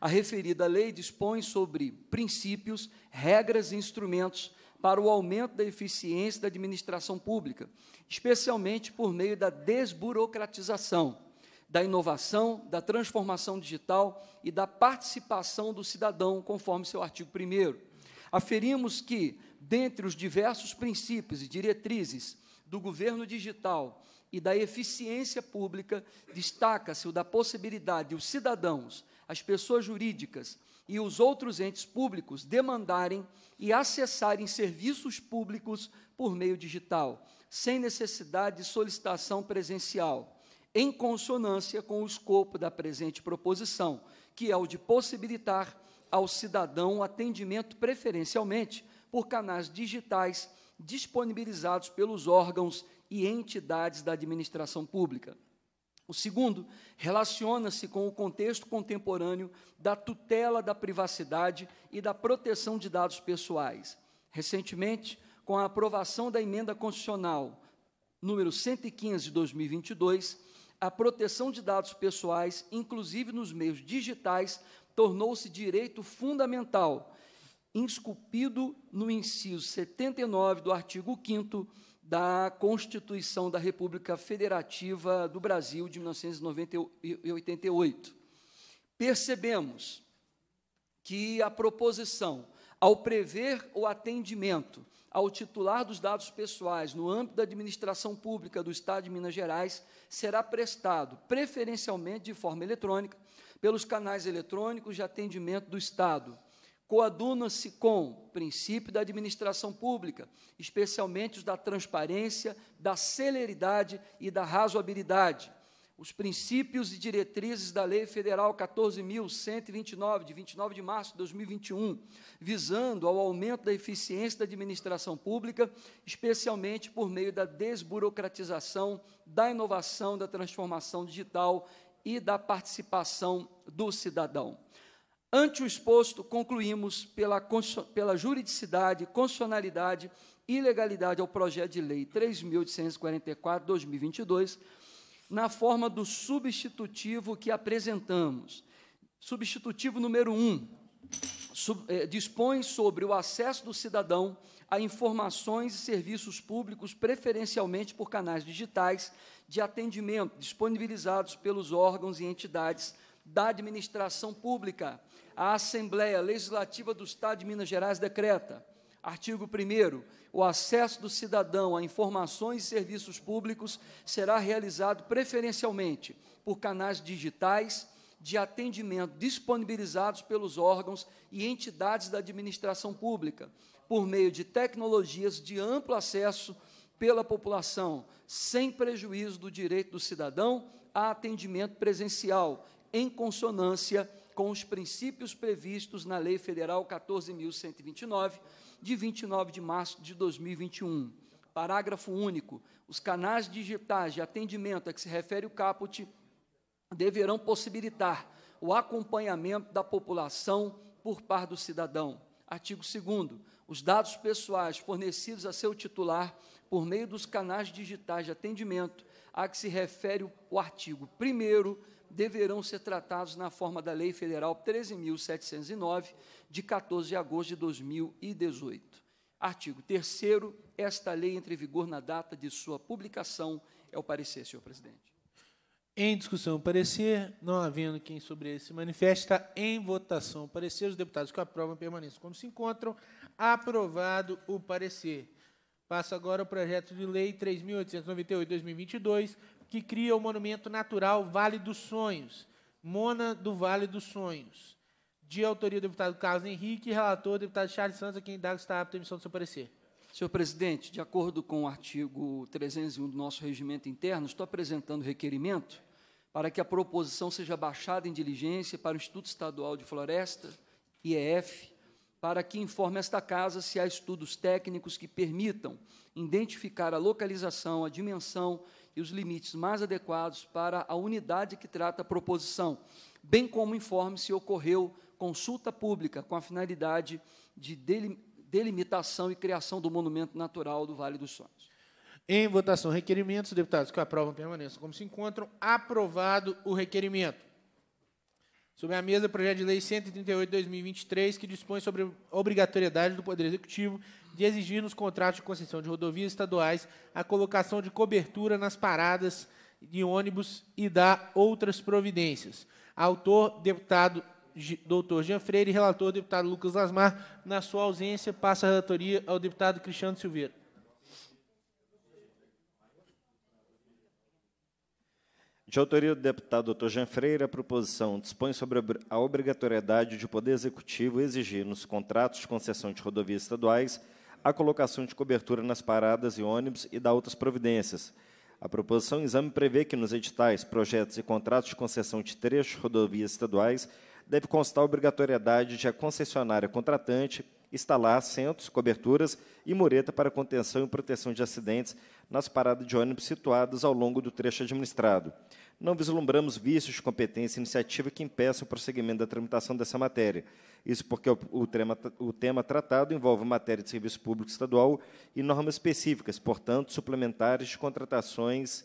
Speaker 6: A referida lei dispõe sobre princípios, regras e instrumentos para o aumento da eficiência da administração pública, especialmente por meio da desburocratização, da inovação, da transformação digital e da participação do cidadão, conforme seu artigo 1. Aferimos que, dentre os diversos princípios e diretrizes do governo digital e da eficiência pública, destaca-se o da possibilidade de os cidadãos as pessoas jurídicas e os outros entes públicos demandarem e acessarem serviços públicos por meio digital, sem necessidade de solicitação presencial, em consonância com o escopo da presente proposição, que é o de possibilitar ao cidadão atendimento preferencialmente por canais digitais disponibilizados pelos órgãos e entidades da administração pública. O segundo relaciona-se com o contexto contemporâneo da tutela da privacidade e da proteção de dados pessoais. Recentemente, com a aprovação da emenda constitucional número 115 de 2022, a proteção de dados pessoais, inclusive nos meios digitais, tornou-se direito fundamental, insculpido no inciso 79 do artigo 5 da Constituição da República Federativa do Brasil de 1988. Percebemos que a proposição, ao prever o atendimento ao titular dos dados pessoais no âmbito da administração pública do Estado de Minas Gerais, será prestado, preferencialmente de forma eletrônica, pelos canais eletrônicos de atendimento do Estado coaduna-se com o princípio da administração pública, especialmente os da transparência, da celeridade e da razoabilidade. Os princípios e diretrizes da Lei Federal 14.129, de 29 de março de 2021, visando ao aumento da eficiência da administração pública, especialmente por meio da desburocratização, da inovação, da transformação digital e da participação do cidadão. Ante o exposto, concluímos pela, pela juridicidade, constitucionalidade e legalidade ao projeto de lei 3.844-2022, na forma do substitutivo que apresentamos. Substitutivo número 1, um, é, dispõe sobre o acesso do cidadão a informações e serviços públicos, preferencialmente por canais digitais de atendimento disponibilizados pelos órgãos e entidades da administração pública a Assembleia Legislativa do Estado de Minas Gerais decreta, artigo 1 o acesso do cidadão a informações e serviços públicos será realizado preferencialmente por canais digitais de atendimento disponibilizados pelos órgãos e entidades da administração pública, por meio de tecnologias de amplo acesso pela população, sem prejuízo do direito do cidadão a atendimento presencial, em consonância com os princípios previstos na Lei Federal 14.129, de 29 de março de 2021. Parágrafo único. Os canais digitais de atendimento a que se refere o caput deverão possibilitar o acompanhamento da população por par do cidadão. Artigo 2 Os dados pessoais fornecidos a seu titular por meio dos canais digitais de atendimento a que se refere o artigo 1 deverão ser tratados na forma da Lei Federal 13.709, de 14 de agosto de 2018. Artigo 3 Esta lei entra em vigor na data de sua publicação. É o parecer, senhor presidente.
Speaker 2: Em discussão o parecer, não havendo quem sobre ele se manifesta, em votação o parecer, os deputados que aprovam permaneçam como se encontram. Aprovado o parecer. Passa agora o projeto de lei 3.898-2022, que cria o monumento natural Vale dos Sonhos, Mona do Vale dos Sonhos. De autoria do deputado Carlos Henrique, relator deputado Charles
Speaker 6: Santos, a quem dá está apto a emissão do seu parecer. Senhor presidente, de acordo com o artigo 301 do nosso regimento interno, estou apresentando requerimento para que a proposição seja baixada em diligência para o Instituto Estadual de Floresta, IEF, para que informe esta casa se há estudos técnicos que permitam identificar a localização, a dimensão e os limites mais adequados para a unidade que trata a proposição, bem como informe se ocorreu consulta pública com a finalidade de delimitação e criação do monumento natural do Vale dos Sonhos. Em votação,
Speaker 2: requerimentos, deputados que aprovam permaneçam como se encontram. Aprovado o requerimento. Sobre a mesa, o projeto de lei 138/2023, que dispõe sobre a obrigatoriedade do Poder Executivo de exigir nos contratos de concessão de rodovias estaduais a colocação de cobertura nas paradas de ônibus e dá outras providências. Autor, deputado doutor Jean Freire, relator, deputado Lucas Lasmar. Na sua ausência, passa a relatoria ao deputado Cristiano Silveira.
Speaker 3: De autoria do deputado Dr. Jean Freire, a proposição dispõe sobre a obrigatoriedade de o Poder Executivo exigir nos contratos de concessão de rodovias estaduais a colocação de cobertura nas paradas e ônibus e da outras providências. A proposição exame prevê que nos editais, projetos e contratos de concessão de trechos de rodovias estaduais deve constar a obrigatoriedade de a concessionária contratante instalar assentos, coberturas e mureta para contenção e proteção de acidentes nas paradas de ônibus situadas ao longo do trecho administrado não vislumbramos vícios, competência e iniciativa que impeçam o prosseguimento da tramitação dessa matéria. Isso porque o, o, tema, o tema tratado envolve matéria de serviço público estadual e normas específicas, portanto, suplementares de contratações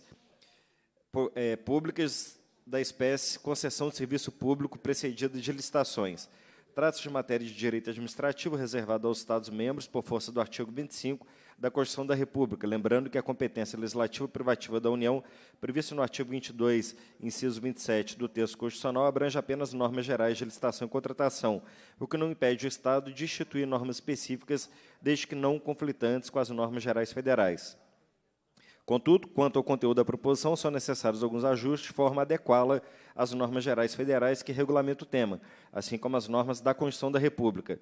Speaker 3: é, públicas da espécie concessão de serviço público precedida de licitações. Trata-se de matéria de direito administrativo reservado aos Estados-membros por força do artigo 25 da Constituição da República, lembrando que a competência legislativa e privativa da União, prevista no artigo 22, inciso 27 do texto constitucional, abrange apenas normas gerais de licitação e contratação, o que não impede o Estado de instituir normas específicas, desde que não conflitantes com as normas gerais federais. Contudo, quanto ao conteúdo da proposição, são necessários alguns ajustes de forma a adequá-la às normas gerais federais que regulamentam o tema, assim como às normas da Constituição da República.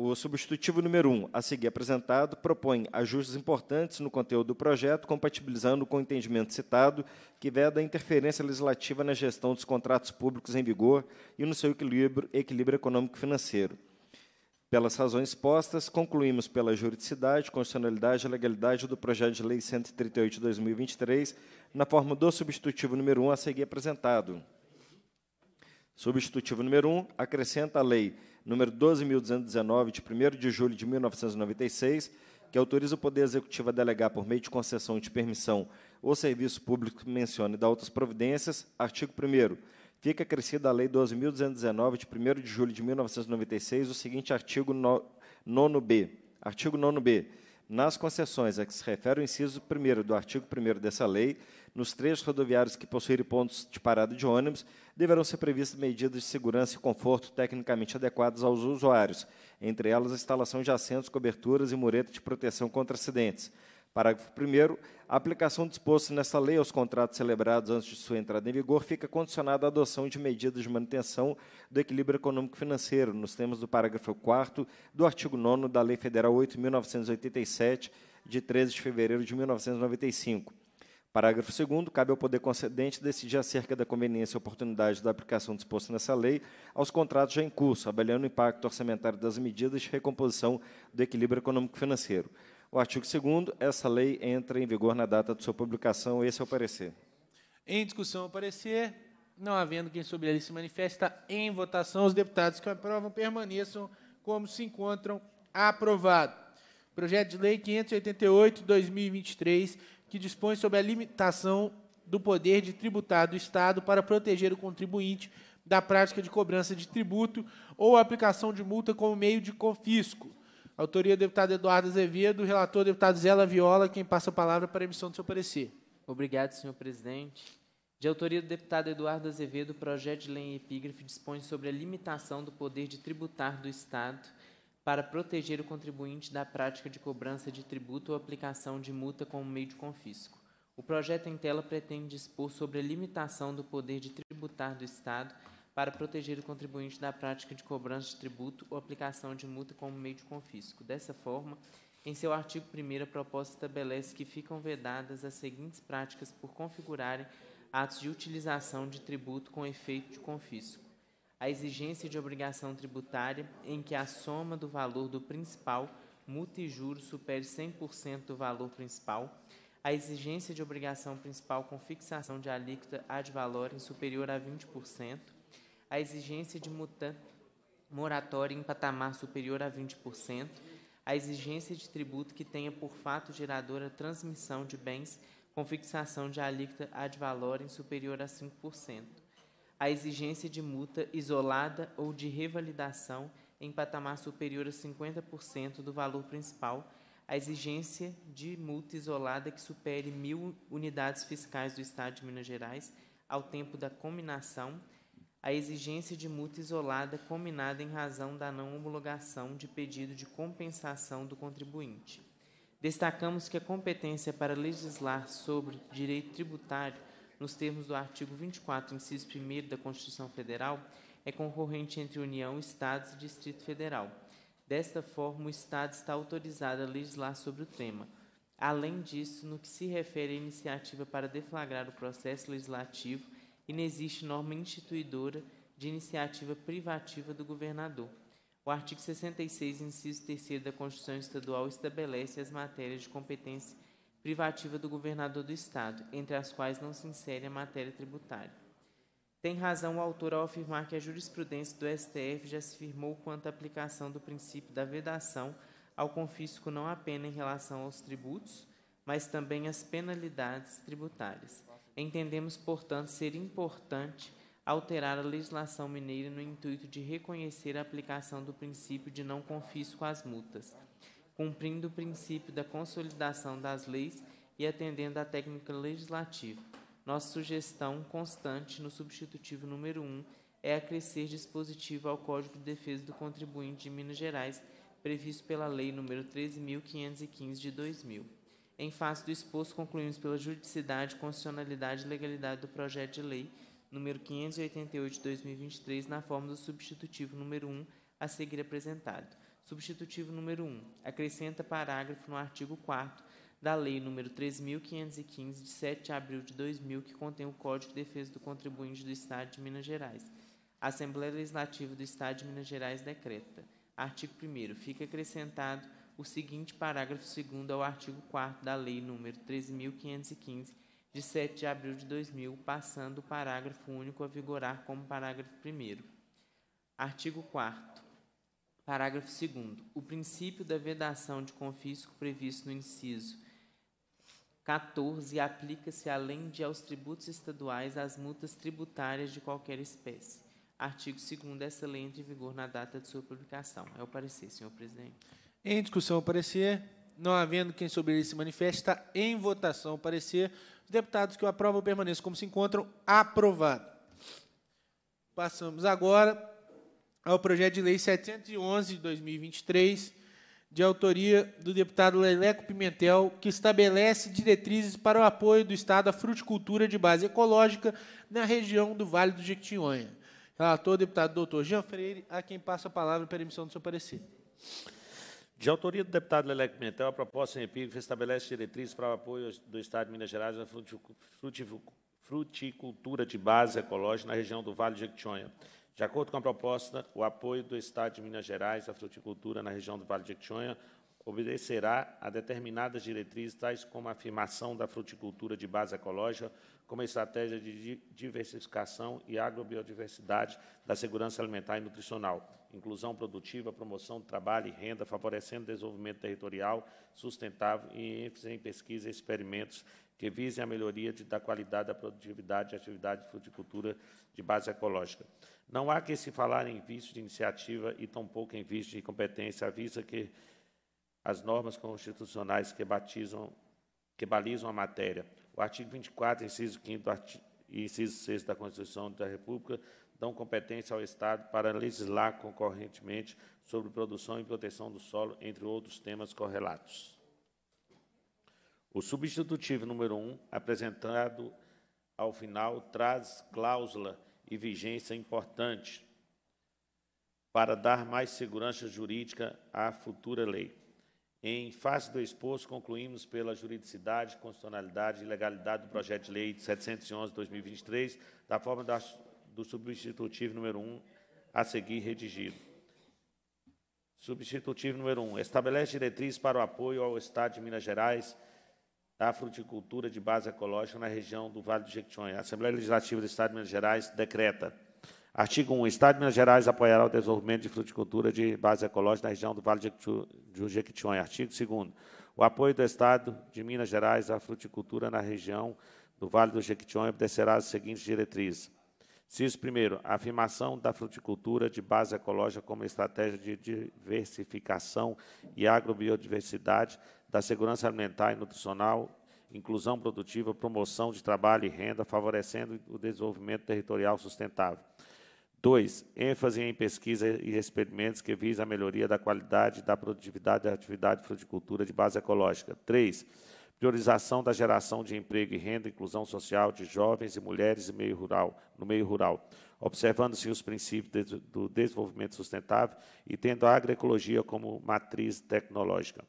Speaker 3: O substitutivo número 1, um, a seguir apresentado, propõe ajustes importantes no conteúdo do projeto, compatibilizando com o entendimento citado, que veda a interferência legislativa na gestão dos contratos públicos em vigor e no seu equilíbrio, equilíbrio econômico-financeiro. Pelas razões expostas, concluímos pela juridicidade, constitucionalidade e legalidade do projeto de lei 138 de 2023, na forma do substitutivo número 1 um, a seguir apresentado. Substitutivo número 1 um, acrescenta a lei número 12.219, de 1 de julho de 1996, que autoriza o Poder Executivo a delegar por meio de concessão de permissão ou serviço público que mencione e dar outras providências, artigo 1 Fica acrescida a Lei 12.219, de 1 de julho de 1996, o seguinte artigo 9b. Artigo 9b. Nas concessões a que se refere o inciso 1 do artigo 1 dessa lei, nos trechos rodoviários que possuírem pontos de parada de ônibus, deverão ser previstas medidas de segurança e conforto tecnicamente adequadas aos usuários, entre elas a instalação de assentos, coberturas e muretas de proteção contra acidentes. Parágrafo 1. A aplicação disposta nesta lei aos contratos celebrados antes de sua entrada em vigor fica condicionada à adoção de medidas de manutenção do equilíbrio econômico-financeiro, nos termos do parágrafo 4 do artigo 9 da Lei Federal 8.987, de 13 de fevereiro de 1995. Parágrafo 2 cabe ao poder concedente decidir acerca da conveniência e oportunidade da aplicação disposta nessa lei aos contratos já em curso, avaliando o impacto orçamentário das medidas de recomposição do equilíbrio econômico-financeiro. O artigo 2 essa lei entra em vigor na data de sua publicação. Esse é o parecer.
Speaker 2: Em discussão o parecer, não havendo quem sobre ele se manifesta em votação, os deputados que aprovam permaneçam como se encontram aprovado. Projeto de Lei 588, 2023, que dispõe sobre a limitação do poder de tributar do Estado para proteger o contribuinte da prática de cobrança de tributo ou aplicação de multa como meio de confisco. Autoria do deputado Eduardo Azevedo, relator deputado Zé Viola, quem passa a palavra para a emissão do seu
Speaker 4: parecer. Obrigado, senhor presidente. De autoria do deputado Eduardo Azevedo, o projeto de lei em epígrafe dispõe sobre a limitação do poder de tributar do Estado para proteger o contribuinte da prática de cobrança de tributo ou aplicação de multa como meio de confisco. O projeto em tela pretende dispor sobre a limitação do poder de tributar do Estado para proteger o contribuinte da prática de cobrança de tributo ou aplicação de multa como meio de confisco. Dessa forma, em seu artigo 1, a proposta estabelece que ficam vedadas as seguintes práticas por configurarem atos de utilização de tributo com efeito de confisco a exigência de obrigação tributária em que a soma do valor do principal multa e juros supere 100% do valor principal, a exigência de obrigação principal com fixação de alíquota ad valorem superior a 20%, a exigência de multa moratória em patamar superior a 20%, a exigência de tributo que tenha por fato gerador a transmissão de bens com fixação de alíquota ad valorem superior a 5% a exigência de multa isolada ou de revalidação em patamar superior a 50% do valor principal, a exigência de multa isolada que supere mil unidades fiscais do Estado de Minas Gerais ao tempo da combinação, a exigência de multa isolada combinada em razão da não homologação de pedido de compensação do contribuinte. Destacamos que a competência para legislar sobre direito tributário nos termos do artigo 24, inciso 1 da Constituição Federal, é concorrente entre União, Estados e Distrito Federal. Desta forma, o Estado está autorizado a legislar sobre o tema. Além disso, no que se refere à iniciativa para deflagrar o processo legislativo, inexiste norma instituidora de iniciativa privativa do governador. O artigo 66, inciso 3 da Constituição Estadual estabelece as matérias de competência privativa do governador do Estado, entre as quais não se insere a matéria tributária. Tem razão o autor ao afirmar que a jurisprudência do STF já se firmou quanto à aplicação do princípio da vedação ao confisco não apenas em relação aos tributos, mas também às penalidades tributárias. Entendemos, portanto, ser importante alterar a legislação mineira no intuito de reconhecer a aplicação do princípio de não confisco às multas cumprindo o princípio da consolidação das leis e atendendo à técnica legislativa. Nossa sugestão constante no substitutivo número 1 é acrescer dispositivo ao Código de Defesa do Contribuinte de Minas Gerais, previsto pela Lei número 13.515 de 2000. Em face do exposto, concluímos pela juridicidade, constitucionalidade e legalidade do projeto de lei número 588 de 2023, na forma do substitutivo número 1 a seguir apresentado. Substitutivo número 1. Acrescenta parágrafo no artigo 4 da Lei número 3.515, de 7 de abril de 2000, que contém o Código de Defesa do Contribuinte do Estado de Minas Gerais. A Assembleia Legislativa do Estado de Minas Gerais decreta. Artigo 1 Fica acrescentado o seguinte parágrafo 2 ao artigo 4 da Lei número 3.515, de 7 de abril de 2000, passando o parágrafo único a vigorar como parágrafo 1 Artigo 4 Parágrafo 2. O princípio da vedação de confisco previsto no inciso 14 aplica-se, além de aos tributos estaduais, às multas tributárias de qualquer espécie. Artigo 2. Essa lei entra em vigor na data de sua publicação. É o parecer, senhor presidente.
Speaker 2: Em discussão, o parecer. Não havendo quem sobre ele se em votação o parecer. Os deputados que o aprovam permaneçam como se encontram. Aprovado. Passamos agora ao projeto de lei 711 de 2023, de autoria do deputado Leleco Pimentel, que estabelece diretrizes para o apoio do Estado à fruticultura de base ecológica na região do Vale do Jequitinhonha. Relator, deputado doutor Jean Freire, a quem passa a palavra para emissão do seu parecer.
Speaker 1: De autoria do deputado Leleco Pimentel, a proposta em epígrafe estabelece diretrizes para o apoio do Estado de Minas Gerais à fruticultura de base ecológica na região do Vale do Jequitinhonha de acordo com a proposta, o apoio do Estado de Minas Gerais à fruticultura na região do Vale de Itinhonha obedecerá a determinadas diretrizes, tais como a afirmação da fruticultura de base ecológica como estratégia de diversificação e agrobiodiversidade da segurança alimentar e nutricional, inclusão produtiva, promoção do trabalho e renda, favorecendo o desenvolvimento territorial sustentável e ênfase em pesquisa e experimentos que visem a melhoria de, da qualidade da produtividade e atividade de fruticultura de base ecológica. Não há que se falar em vício de iniciativa e tampouco em vício de competência. avisa que as normas constitucionais que, batizam, que balizam a matéria. O artigo 24, inciso 5 e inciso 6 da Constituição da República dão competência ao Estado para legislar concorrentemente sobre produção e proteção do solo, entre outros temas correlatos. O substitutivo número 1, apresentado ao final, traz cláusula e vigência importante para dar mais segurança jurídica à futura lei. Em face do exposto, concluímos pela juridicidade, constitucionalidade e legalidade do projeto de lei 711/2023, da forma da, do substitutivo número 1 a seguir redigido. Substitutivo número 1 estabelece diretrizes para o apoio ao Estado de Minas Gerais da fruticultura de base ecológica na região do Vale do Jequitinhonha. A Assembleia Legislativa do Estado de Minas Gerais decreta. Artigo 1. O Estado de Minas Gerais apoiará o desenvolvimento de fruticultura de base ecológica na região do Vale do Jequitinhonha. Artigo 2. O apoio do Estado de Minas Gerais à fruticultura na região do Vale do Jequitinhonha obedecerá as seguintes diretrizes. Ciso primeiro, a afirmação da fruticultura de base ecológica como estratégia de diversificação e agrobiodiversidade da segurança alimentar e nutricional, inclusão produtiva, promoção de trabalho e renda, favorecendo o desenvolvimento territorial sustentável. 2. Ênfase em pesquisa e experimentos que visa a melhoria da qualidade e da produtividade da atividade de fruticultura de base ecológica. 3. Priorização da geração de emprego e renda, inclusão social de jovens e mulheres meio rural, no meio rural, observando-se os princípios do desenvolvimento sustentável e tendo a agroecologia como matriz tecnológica.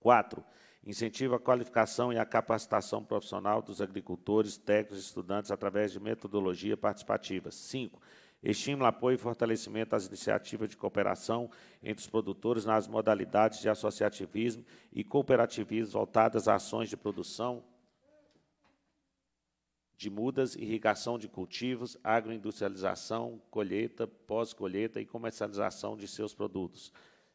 Speaker 1: 4. Incentiva a qualificação e a capacitação profissional dos agricultores, técnicos e estudantes através de metodologia participativa. 5. Estimula apoio e fortalecimento às iniciativas de cooperação entre os produtores nas modalidades de associativismo e cooperativismo voltadas a ações de produção de mudas, irrigação de cultivos, agroindustrialização, colheita, pós-colheita e comercialização de seus produtos.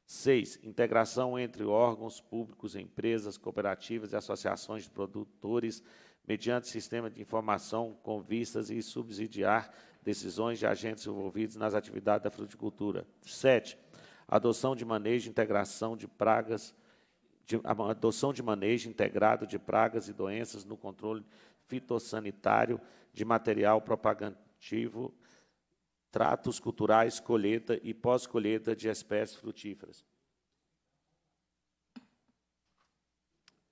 Speaker 1: 6. Integração entre órgãos públicos, empresas, cooperativas e associações de produtores, mediante sistema de informação com vistas e subsidiar decisões de agentes envolvidos nas atividades da fruticultura. 7. Adoção de manejo e integração de pragas, de, adoção de manejo integrado de pragas e doenças no controle fitossanitário de material propagativo tratos culturais, colheita e pós-colheita de espécies frutíferas.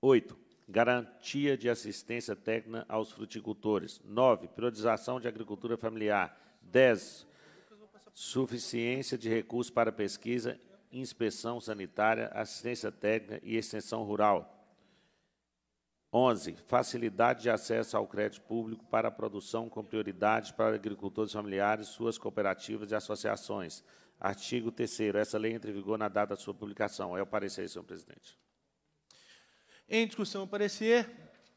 Speaker 1: 8. Garantia de assistência técnica aos fruticultores. 9. Priorização de agricultura familiar. 10. Suficiência de recursos para pesquisa, inspeção sanitária, assistência técnica e extensão rural. 11. Facilidade de acesso ao crédito público para a produção com prioridade para agricultores familiares, suas cooperativas e associações. Artigo 3 Essa lei entra em vigor na data de sua publicação. É o parecer, senhor presidente.
Speaker 2: Em discussão, o parecer.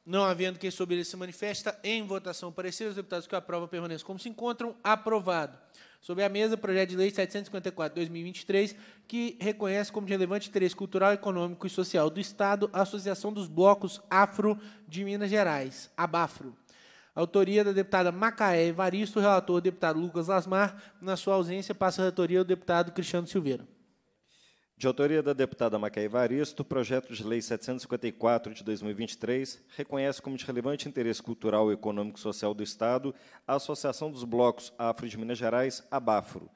Speaker 2: Não havendo quem sobre ele se manifesta, em votação, o parecer. Os deputados que aprovam permaneçam como se encontram. Aprovado. Sobre a mesa, projeto de lei 754-2023, que reconhece como de relevante interesse cultural, econômico e social do Estado a Associação dos Blocos Afro de Minas Gerais, ABAFRO. Autoria da deputada Macaé Evaristo, relator deputado Lucas Lasmar, na sua ausência passa a relatoria o deputado Cristiano Silveira.
Speaker 3: De autoria da deputada Maquia Evaristo, o projeto de lei 754 de 2023 reconhece como de relevante interesse cultural, econômico e social do Estado a Associação dos Blocos Afro de Minas Gerais, Abafro.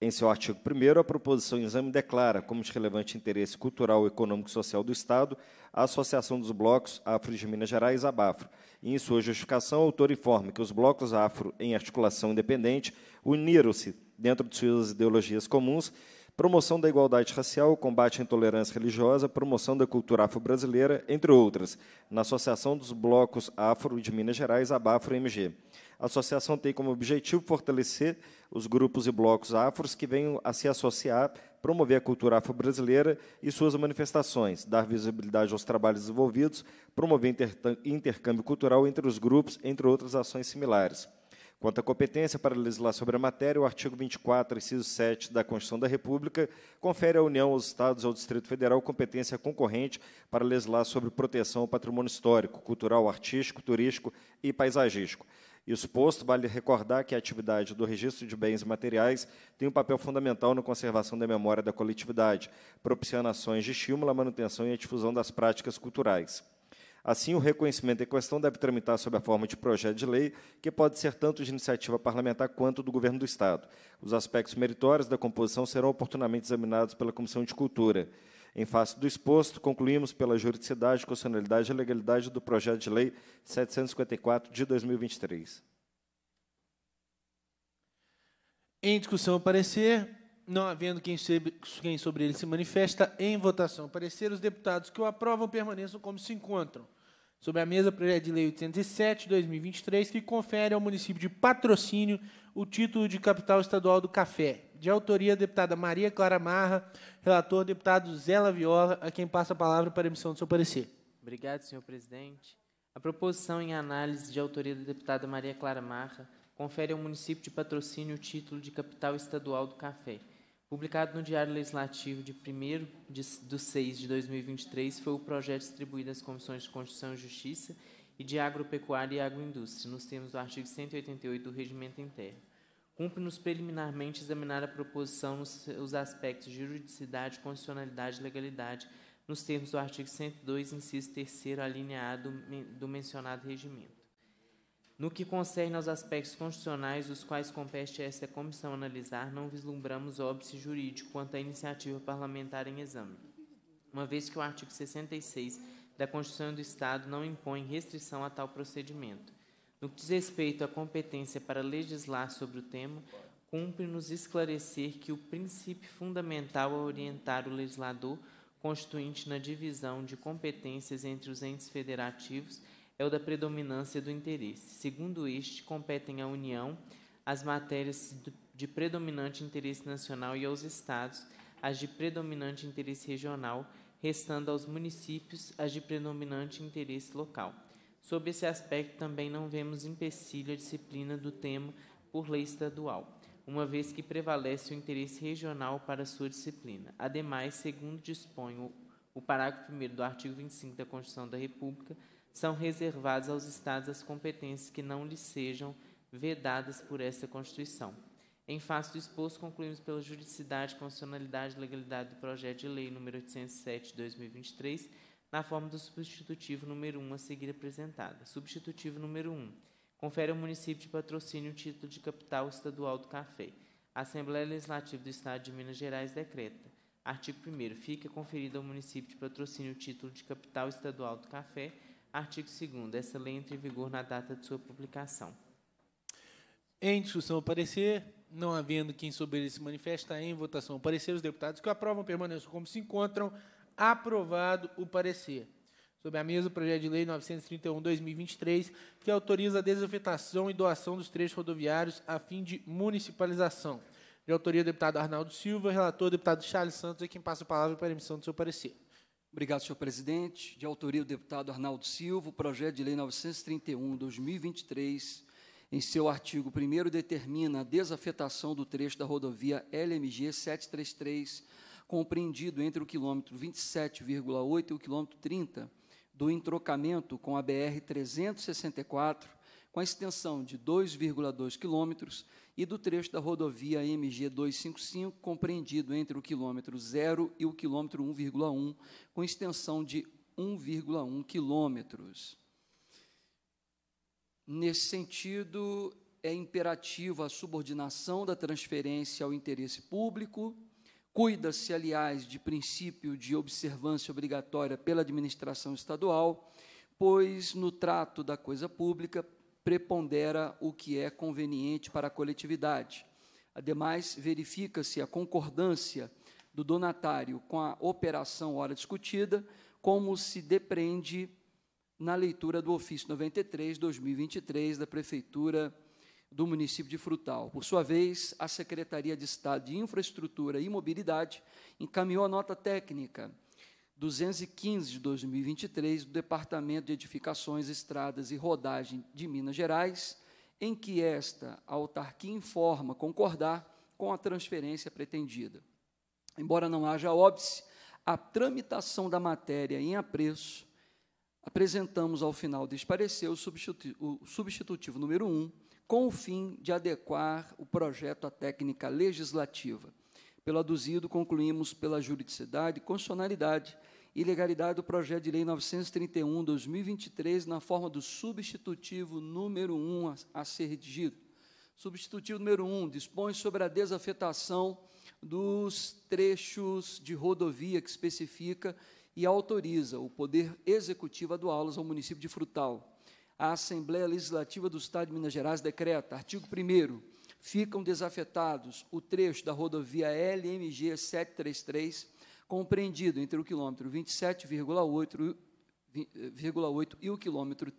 Speaker 3: Em seu artigo 1 a proposição em exame declara como de relevante interesse cultural, econômico e social do Estado a Associação dos Blocos Afro de Minas Gerais, Abafro. E, em sua justificação, o autor informa que os blocos afro, em articulação independente, uniram-se dentro de suas ideologias comuns promoção da igualdade racial, combate à intolerância religiosa, promoção da cultura afro-brasileira, entre outras, na Associação dos Blocos Afro de Minas Gerais, ABAFRO-MG. A associação tem como objetivo fortalecer os grupos e blocos afros que venham a se associar, promover a cultura afro-brasileira e suas manifestações, dar visibilidade aos trabalhos desenvolvidos, promover intercâmbio cultural entre os grupos, entre outras ações similares. Quanto à competência para legislar sobre a matéria, o artigo 24, inciso 7 da Constituição da República confere à União, aos Estados e ao Distrito Federal competência concorrente para legislar sobre proteção ao patrimônio histórico, cultural, artístico, turístico e paisagístico. Isso posto, vale recordar que a atividade do registro de bens materiais tem um papel fundamental na conservação da memória da coletividade, propiciando ações de estímulo à manutenção e à difusão das práticas culturais. Assim, o reconhecimento em questão deve tramitar sob a forma de projeto de lei, que pode ser tanto de iniciativa parlamentar quanto do governo do Estado. Os aspectos meritórios da composição serão oportunamente examinados pela Comissão de Cultura. Em face do exposto, concluímos pela juridicidade, constitucionalidade e legalidade do projeto de lei 754 de 2023.
Speaker 2: Em discussão, parecer. Não havendo quem sobre ele se manifesta em votação. Parecer os deputados que o aprovam permaneçam como se encontram. Sobre a mesa, projeto de lei 807, 2023, que confere ao município de patrocínio o título de capital estadual do café. De autoria, deputada Maria Clara Marra, relator, deputado Zé Viola, a quem passa a palavra para a emissão do seu parecer.
Speaker 4: Obrigado, senhor presidente. A proposição em análise de autoria da deputada Maria Clara Marra confere ao município de patrocínio o título de capital estadual do café. Publicado no Diário Legislativo de 1 de, de 6 de 2023, foi o projeto distribuído às Comissões de Constituição e Justiça e de Agropecuária e Agroindústria, nos termos do artigo 188 do Regimento Interno. Cumpre-nos preliminarmente examinar a proposição nos os aspectos de juridicidade, constitucionalidade e legalidade, nos termos do artigo 102, inciso 3 a, do mencionado regimento. No que concerne aos aspectos constitucionais, os quais compete a esta comissão analisar, não vislumbramos óbice jurídico quanto à iniciativa parlamentar em exame, uma vez que o artigo 66 da Constituição do Estado não impõe restrição a tal procedimento. No que diz respeito à competência para legislar sobre o tema, cumpre-nos esclarecer que o princípio fundamental a é orientar o legislador constituinte na divisão de competências entre os entes federativos é o da predominância do interesse. Segundo este, competem à União as matérias de predominante interesse nacional e aos Estados as de predominante interesse regional, restando aos municípios as de predominante interesse local. Sob esse aspecto, também não vemos empecilho a disciplina do tema por lei estadual, uma vez que prevalece o interesse regional para sua disciplina. Ademais, segundo dispõe o, o parágrafo 1 do artigo 25 da Constituição da República, são reservados aos Estados as competências que não lhes sejam vedadas por esta Constituição. Em face do exposto, concluímos pela juridicidade, constitucionalidade e legalidade do projeto de lei número 807 de 2023, na forma do substitutivo número 1 a seguir apresentada. Substitutivo número 1. Confere ao município de patrocínio o título de capital estadual do café. A Assembleia Legislativa do Estado de Minas Gerais decreta. Artigo 1 Fica conferido ao município de patrocínio o título de capital estadual do café Artigo 2 Essa lei entra em vigor na data de sua publicação.
Speaker 2: Em discussão o parecer, não havendo quem sobre ele se manifesta em votação o parecer, os deputados que aprovam permaneçam como se encontram. Aprovado o parecer. Sobre a mesa, o projeto de lei 931-2023, que autoriza a desafetação e doação dos trechos rodoviários a fim de municipalização. De autoria deputado Arnaldo Silva, relator deputado Charles Santos, é quem
Speaker 6: passa a palavra para a emissão do seu parecer. Obrigado, senhor presidente. De autoria do deputado Arnaldo Silva, o projeto de lei 931/2023, em seu artigo 1 determina a desafetação do trecho da rodovia LMG 733, compreendido entre o quilômetro 27,8 e o quilômetro 30 do entrocamento com a BR 364 com a extensão de 2,2 quilômetros e do trecho da rodovia MG 255, compreendido entre o quilômetro 0 e o quilômetro 1,1, com extensão de 1,1 quilômetros. Nesse sentido, é imperativo a subordinação da transferência ao interesse público. Cuida-se, aliás, de princípio de observância obrigatória pela administração estadual, pois no trato da coisa pública prepondera o que é conveniente para a coletividade. Ademais, verifica-se a concordância do donatário com a operação hora discutida, como se depreende na leitura do ofício 93/2023 da prefeitura do município de Frutal. Por sua vez, a Secretaria de Estado de Infraestrutura e Mobilidade encaminhou a nota técnica 215 de 2023 do Departamento de Edificações, Estradas e Rodagem de Minas Gerais, em que esta autarquia informa concordar com a transferência pretendida. Embora não haja óbice, a tramitação da matéria em apreço, apresentamos ao final deste parecer o, o substitutivo número 1, um, com o fim de adequar o projeto à técnica legislativa. Pelo aduzido, concluímos pela juridicidade e constitucionalidade ilegalidade do projeto de lei 931/2023 na forma do substitutivo número 1 a ser redigido. Substitutivo número 1 dispõe sobre a desafetação dos trechos de rodovia que especifica e autoriza o Poder Executivo a doá-los ao município de Frutal. A Assembleia Legislativa do Estado de Minas Gerais decreta, artigo 1 ficam desafetados o trecho da rodovia LMG 733 compreendido entre o quilômetro 27,8 e o quilômetro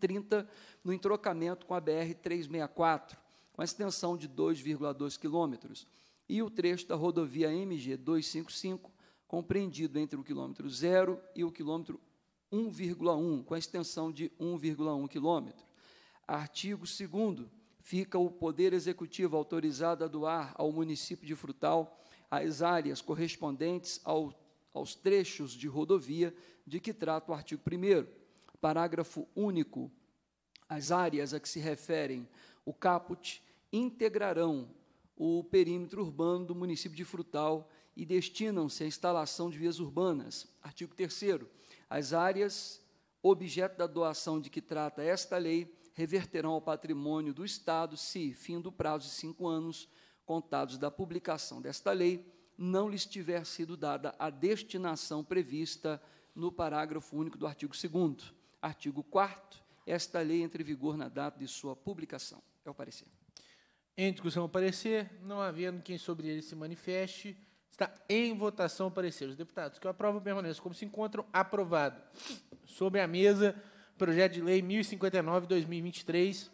Speaker 6: 30 no entrocamento com a BR 364, com a extensão de 2,2 quilômetros, e o trecho da rodovia MG 255, compreendido entre o quilômetro 0 e o quilômetro 1,1, com a extensão de 1,1 quilômetro. Artigo 2 fica o poder executivo autorizado a doar ao município de Frutal as áreas correspondentes ao, aos trechos de rodovia de que trata o artigo 1. Parágrafo único. As áreas a que se referem o caput integrarão o perímetro urbano do município de Frutal e destinam-se à instalação de vias urbanas. Artigo 3. As áreas objeto da doação de que trata esta lei reverterão ao patrimônio do Estado se, fim do prazo de cinco anos, contados da publicação desta lei, não lhes tiver sido dada a destinação prevista no parágrafo único do artigo 2 Artigo 4 esta lei entre em vigor na data de sua publicação. É o parecer.
Speaker 2: Em discussão o parecer, não havendo quem sobre ele se manifeste, está em votação o parecer. Os deputados que o aprovam permaneçam como se encontram. Aprovado. Sobre a mesa, projeto de lei 1059-2023,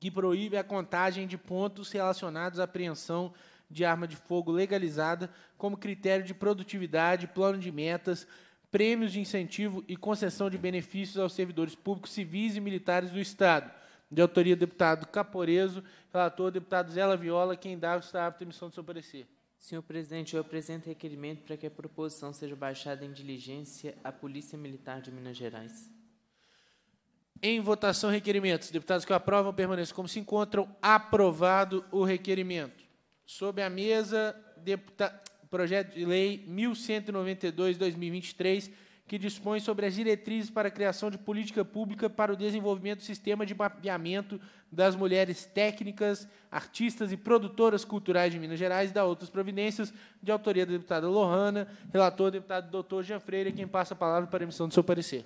Speaker 2: que proíbe a contagem de pontos relacionados à apreensão de arma de fogo legalizada como critério de produtividade, plano de metas, prêmios de incentivo e concessão de benefícios aos servidores públicos civis e militares do Estado. De autoria deputado Caporeso, relator
Speaker 4: deputado Zé Viola, quem dá está apto à emissão do seu parecer. Senhor presidente, eu apresento requerimento para que a proposição seja baixada em diligência à Polícia Militar de Minas Gerais.
Speaker 2: Em votação, requerimentos. Deputados que aprovam permaneçam como se encontram. Aprovado o requerimento. Sob a mesa, deputa... projeto de lei 1192-2023, que dispõe sobre as diretrizes para a criação de política pública para o desenvolvimento do sistema de mapeamento das mulheres técnicas, artistas e produtoras culturais de Minas Gerais e da outras providências, de autoria da deputada Lohana, relator deputado doutor Jean Freire, quem passa a palavra para a emissão do seu parecer.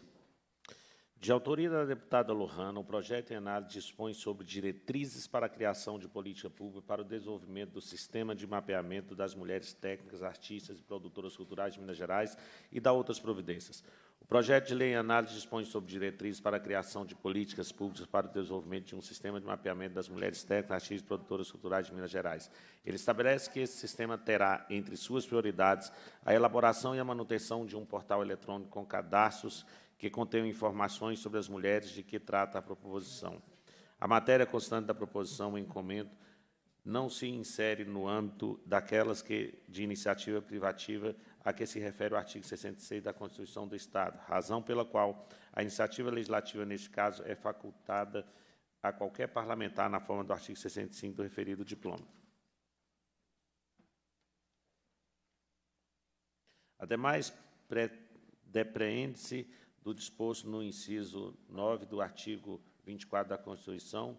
Speaker 1: De autoria da deputada Lohana, o projeto em análise dispõe sobre diretrizes para a criação de política pública para o desenvolvimento do sistema de mapeamento das mulheres técnicas, artistas e produtoras culturais de Minas Gerais e da outras providências. O projeto de lei em análise dispõe sobre diretrizes para a criação de políticas públicas para o desenvolvimento de um sistema de mapeamento das mulheres técnicas, artistas e produtoras culturais de Minas Gerais. Ele estabelece que esse sistema terá, entre suas prioridades, a elaboração e a manutenção de um portal eletrônico com cadastros que contém informações sobre as mulheres de que trata a proposição. A matéria constante da proposição em comento não se insere no âmbito daquelas que, de iniciativa privativa a que se refere o artigo 66 da Constituição do Estado, razão pela qual a iniciativa legislativa, neste caso, é facultada a qualquer parlamentar na forma do artigo 65 do referido diploma. Ademais, depreende-se do disposto no inciso 9 do artigo 24 da Constituição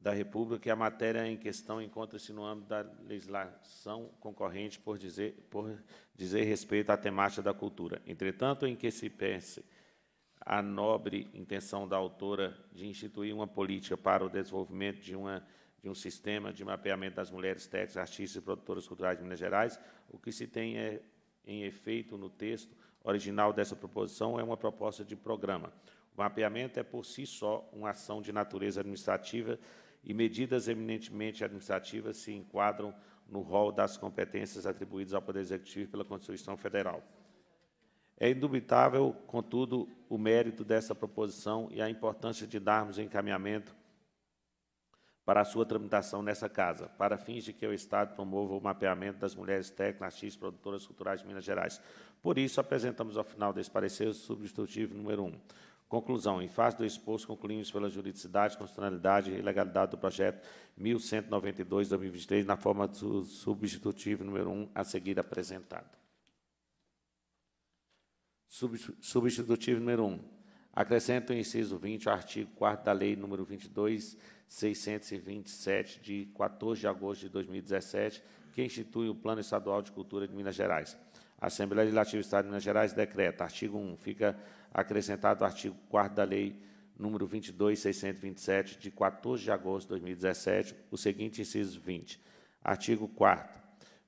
Speaker 1: da República, que a matéria em questão encontra-se no âmbito da legislação concorrente por dizer, por dizer respeito à temática da cultura. Entretanto, em que se pense a nobre intenção da autora de instituir uma política para o desenvolvimento de, uma, de um sistema de mapeamento das mulheres técnicas, artistas e produtoras culturais de Minas Gerais, o que se tem é, em efeito no texto original dessa proposição é uma proposta de programa. O mapeamento é, por si só, uma ação de natureza administrativa e medidas eminentemente administrativas se enquadram no rol das competências atribuídas ao Poder Executivo pela Constituição Federal. É indubitável, contudo, o mérito dessa proposição e a importância de darmos encaminhamento para a sua tramitação nessa casa, para fins de que o Estado promova o mapeamento das mulheres técnicas, produtoras culturais de Minas Gerais. Por isso, apresentamos ao final desse parecer o substitutivo número 1. Um. Conclusão. Em face do exposto, concluímos pela juridicidade, constitucionalidade e legalidade do projeto 1192-2023, na forma do substitutivo número 1, um, a seguir apresentado. Substitutivo número 1. Um. Acrescenta o inciso 20 ao artigo 4 da Lei número 22 627, de 14 de agosto de 2017, que institui o Plano Estadual de Cultura de Minas Gerais. A Assembleia Legislativa do Estado de Minas Gerais decreta, artigo 1, fica acrescentado o artigo 4 da Lei número 22.627, de 14 de agosto de 2017, o seguinte inciso 20. Artigo 4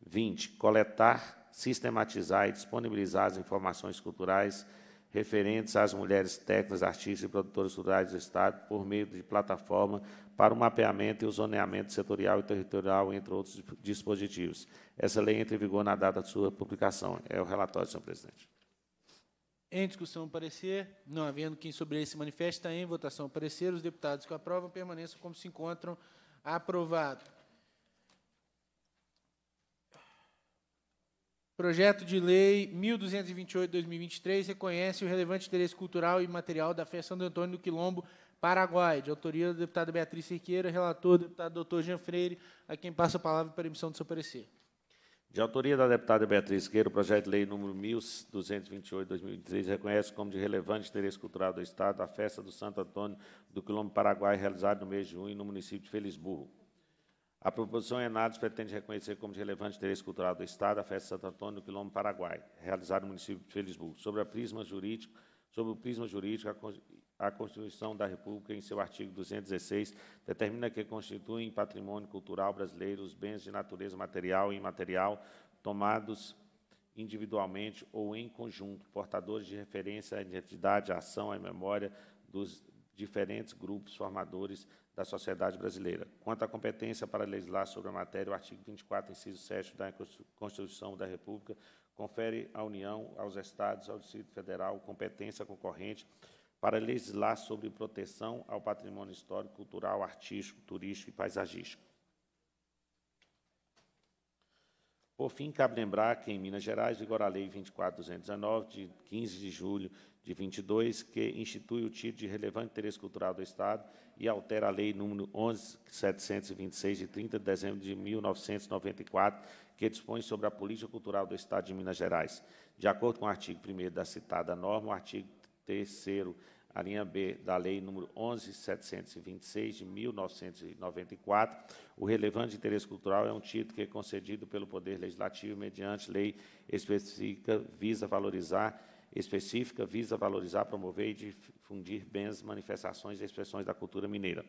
Speaker 1: 20. Coletar, sistematizar e disponibilizar as informações culturais referentes às mulheres técnicas, artistas e produtoras rurais do Estado, por meio de plataforma para o mapeamento e o zoneamento setorial e territorial, entre outros dispositivos. Essa lei entra em vigor na data de sua publicação. É o relatório, senhor presidente.
Speaker 2: Em discussão, parecer. Não havendo quem sobre ele se manifeste, em votação. Parecer. Os deputados que aprovam permaneçam como se encontram. Aprovado. Projeto de Lei 1228-2023 reconhece o relevante interesse cultural e material da Festa Santo Antônio do Quilombo, Paraguai, de autoria da deputada Beatriz Siqueira, relator deputado doutor Jean Freire, a quem passa a palavra para a emissão do seu parecer.
Speaker 1: De autoria da deputada Beatriz Siqueira, o projeto de lei número 1228-2023 reconhece como de relevante interesse cultural do Estado a Festa do Santo Antônio do Quilombo Paraguai, realizada no mês de junho no município de Felisburgo. A proposição Enados é pretende reconhecer como de relevante interesse cultural do Estado a festa Santo Antônio do Quilombo Paraguai, realizada no município de Felisburgo, sobre, a prisma jurídico, sobre o prisma jurídico, a Constituição da República, em seu artigo 216, determina que constituem patrimônio cultural brasileiro os bens de natureza material e imaterial tomados individualmente ou em conjunto, portadores de referência à identidade, à ação, à memória dos diferentes grupos formadores da sociedade brasileira. Quanto à competência para legislar sobre a matéria, o artigo 24, inciso 7 da Constituição da República confere à União, aos Estados, ao Distrito Federal, competência concorrente para legislar sobre proteção ao patrimônio histórico, cultural, artístico, turístico e paisagístico. Por fim, cabe lembrar que em Minas Gerais vigora a Lei 24.219, de 15 de julho de 22, que institui o título de relevante interesse cultural do Estado e altera a Lei nº 11.726, de 30 de dezembro de 1994, que dispõe sobre a política cultural do Estado de Minas Gerais. De acordo com o artigo 1 da citada norma, o artigo 3 a linha B da Lei nº 11.726, de 1994, o relevante interesse cultural é um título que é concedido pelo Poder Legislativo mediante lei específica, visa valorizar específica visa valorizar, promover e difundir bens, manifestações e expressões da cultura mineira.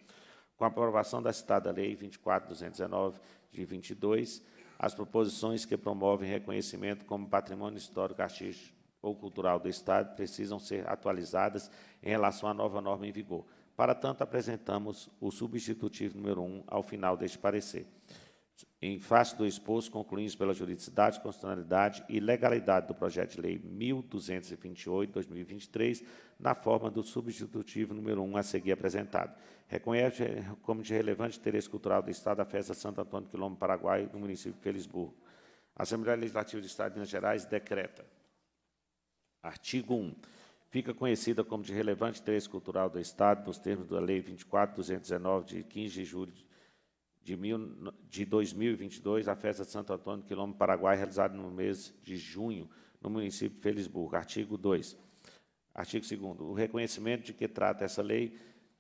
Speaker 1: Com a aprovação da citada Lei 24219 de 22, as proposições que promovem reconhecimento como patrimônio histórico, artístico ou cultural do Estado precisam ser atualizadas em relação à nova norma em vigor. Para tanto, apresentamos o substitutivo número 1 um ao final deste parecer. Em face do exposto, concluímos pela juridicidade, constitucionalidade e legalidade do projeto de lei 1228/2023, na forma do substitutivo número 1 a seguir apresentado. Reconhece como de relevante interesse cultural do Estado a festa Santo Antônio Quilombo Paraguai, no município de Felisburgo. A Assembleia Legislativa do Estado de Minas Gerais decreta. Artigo 1 fica conhecida como de relevante interesse cultural do Estado, nos termos da Lei 24.219, de 15 de julho de, mil, de 2022, a festa de Santo Antônio do Quilombo Paraguai, realizada no mês de junho, no município de Felisburgo. Artigo 2. Artigo 2 O reconhecimento de que trata essa lei,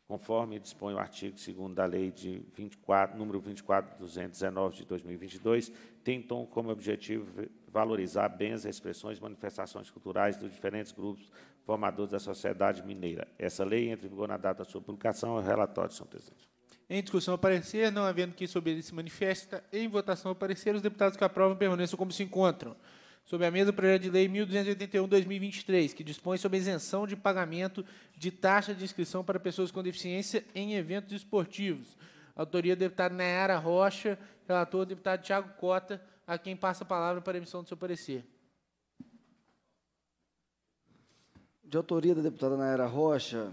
Speaker 1: conforme dispõe o artigo 2 da Lei de 24, número 24219 de 2022, tem então como objetivo valorizar bens, expressões, manifestações culturais dos diferentes grupos formadores da sociedade mineira. Essa lei entra em vigor na data da sua publicação. É o relatório, senhor presidente.
Speaker 2: Em discussão, o parecer, não havendo quem sobre ele se manifesta, em votação, o parecer, os deputados que aprovam permaneçam como se encontram. Sobre a mesa, o projeto de lei 1281-2023, que dispõe sobre a isenção de pagamento de taxa de inscrição para pessoas com deficiência em eventos esportivos. Autoria do deputado Nayara Rocha, relator do deputado Tiago Cota, a quem passa a palavra para a emissão do seu parecer.
Speaker 8: De autoria da deputada Nayara Rocha,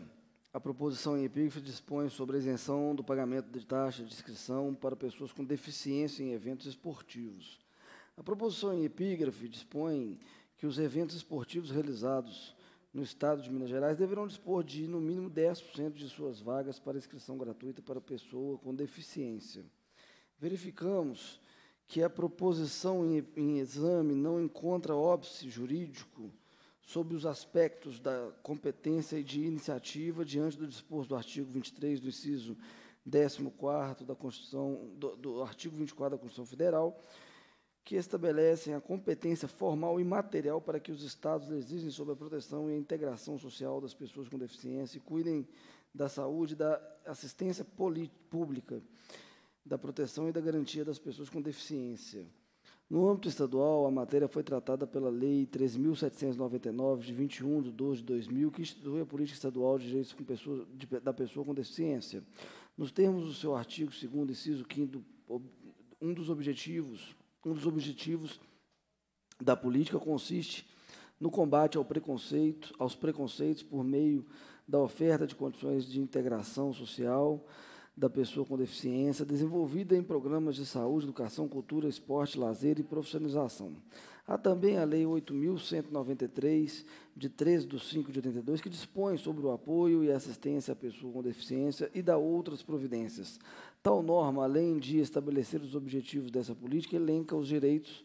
Speaker 8: a proposição em epígrafe dispõe sobre a isenção do pagamento de taxa de inscrição para pessoas com deficiência em eventos esportivos. A proposição em epígrafe dispõe que os eventos esportivos realizados no Estado de Minas Gerais deverão dispor de, no mínimo, 10% de suas vagas para inscrição gratuita para pessoa com deficiência. Verificamos que a proposição em, em exame não encontra óbice jurídico sobre os aspectos da competência e de iniciativa diante do disposto do artigo 23 do inciso 14 da Constituição, do, do artigo 24 da Constituição Federal, que estabelecem a competência formal e material para que os Estados exigem sobre a proteção e a integração social das pessoas com deficiência e cuidem da saúde, da assistência pública, da proteção e da garantia das pessoas com deficiência. No âmbito estadual, a matéria foi tratada pela Lei 3.799, de 21 de 12 de 2000, que institui a Política Estadual de Direitos pessoa, de, da Pessoa com Deficiência. Nos termos do seu artigo 2 inciso 5 um dos objetivos, um dos objetivos da política consiste no combate ao preconceito, aos preconceitos por meio da oferta de condições de integração social, da pessoa com deficiência, desenvolvida em programas de saúde, educação, cultura, esporte, lazer e profissionalização. Há também a Lei 8.193, de 13 de 5 de 82, que dispõe sobre o apoio e assistência à pessoa com deficiência e dá outras providências. Tal norma, além de estabelecer os objetivos dessa política, elenca os direitos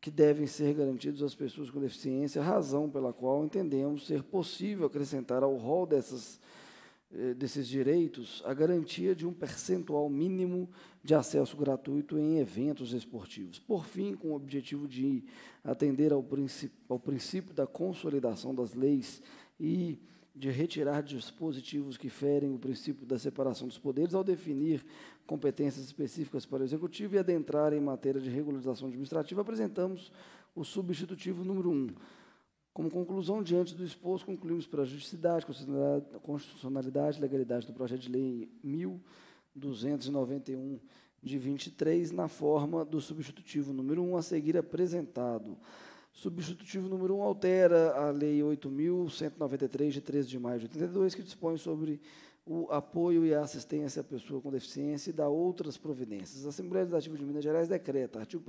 Speaker 8: que devem ser garantidos às pessoas com deficiência, razão pela qual entendemos ser possível acrescentar ao rol dessas eh, desses direitos a garantia de um percentual mínimo de acesso gratuito em eventos esportivos. Por fim, com o objetivo de atender ao, princípio, ao princípio da consolidação das leis e de retirar dispositivos que ferem o princípio da separação dos poderes ao definir competências específicas para o executivo e adentrar em matéria de regularização administrativa, apresentamos o substitutivo número 1. Um, como conclusão, diante do exposto, concluímos pela justicidade, constitucionalidade e legalidade do projeto de lei 1291 de 23, na forma do substitutivo número 1 a seguir apresentado. Substitutivo número 1 altera a Lei 8.193, de 13 de maio de 82, que dispõe sobre o apoio e a assistência à pessoa com deficiência e dá outras providências. A Assembleia Legislativa de Minas Gerais decreta, artigo 1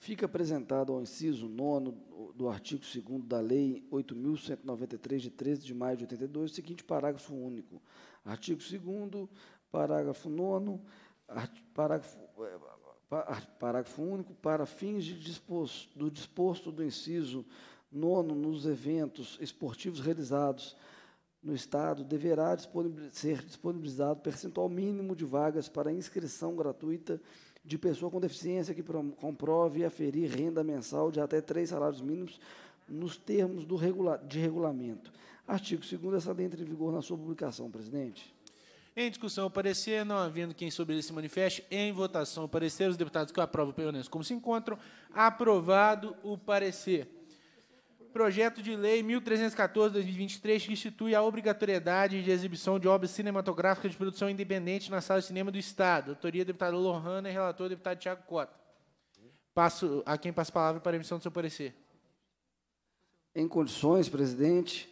Speaker 8: Fica apresentado ao inciso 9 do artigo 2 da Lei 8.193, de 13 de maio de 82, o seguinte parágrafo único. Artigo 2, parágrafo 9, parágrafo, é, parágrafo único, para fins de disposto, do disposto do inciso 9 nos eventos esportivos realizados no Estado, deverá disponibil ser disponibilizado percentual mínimo de vagas para inscrição gratuita de pessoa com deficiência que comprove e aferir renda mensal de até três salários mínimos nos termos do regula de regulamento. Artigo 2 essa lei entra em vigor na sua publicação, presidente.
Speaker 2: Em discussão o parecer, não havendo quem sobre ele se manifeste, em votação o parecer, os deputados que aprovam o como se encontram, aprovado o parecer projeto de lei 1314-2023 que institui a obrigatoriedade de exibição de obras cinematográficas de produção independente na sala de cinema do Estado. Autoria, deputado Lohana e relator, deputado Tiago Cota. Passo a quem passa a palavra para a emissão do seu parecer.
Speaker 8: Em condições, presidente,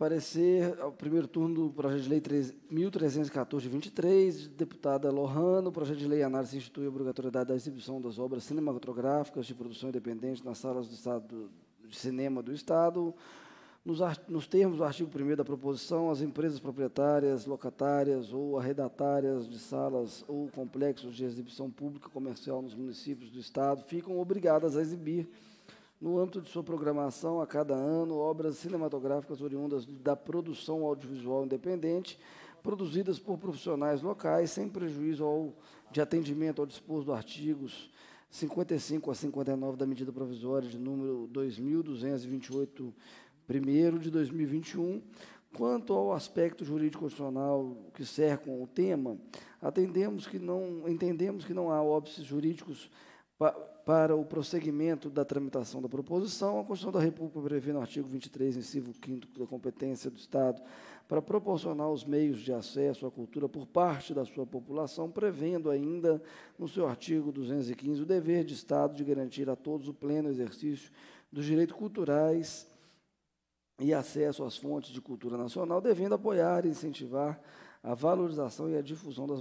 Speaker 8: Parecer ao é primeiro turno do projeto de lei 1314-23, deputada Lohano, projeto de lei análise institui a obrigatoriedade da exibição das obras cinematográficas de produção independente nas salas do estado, de cinema do Estado. Nos, nos termos do artigo 1 da proposição, as empresas proprietárias, locatárias ou arredatárias de salas ou complexos de exibição pública comercial nos municípios do Estado ficam obrigadas a exibir no âmbito de sua programação, a cada ano, obras cinematográficas oriundas da produção audiovisual independente, produzidas por profissionais locais, sem prejuízo ao, de atendimento ao disposto do artigos 55 a 59 da medida provisória de número 2228 primeiro de 2021, Quanto ao aspecto jurídico constitucional que cercam o tema, atendemos que não, entendemos que não há óbices jurídicos para o prosseguimento da tramitação da proposição, a Constituição da República prevê no artigo 23, inciso 5 da competência do Estado para proporcionar os meios de acesso à cultura por parte da sua população, prevendo ainda no seu artigo 215 o dever de Estado de garantir a todos o pleno exercício dos direitos culturais e acesso às fontes de cultura nacional, devendo apoiar e incentivar a valorização e a difusão das,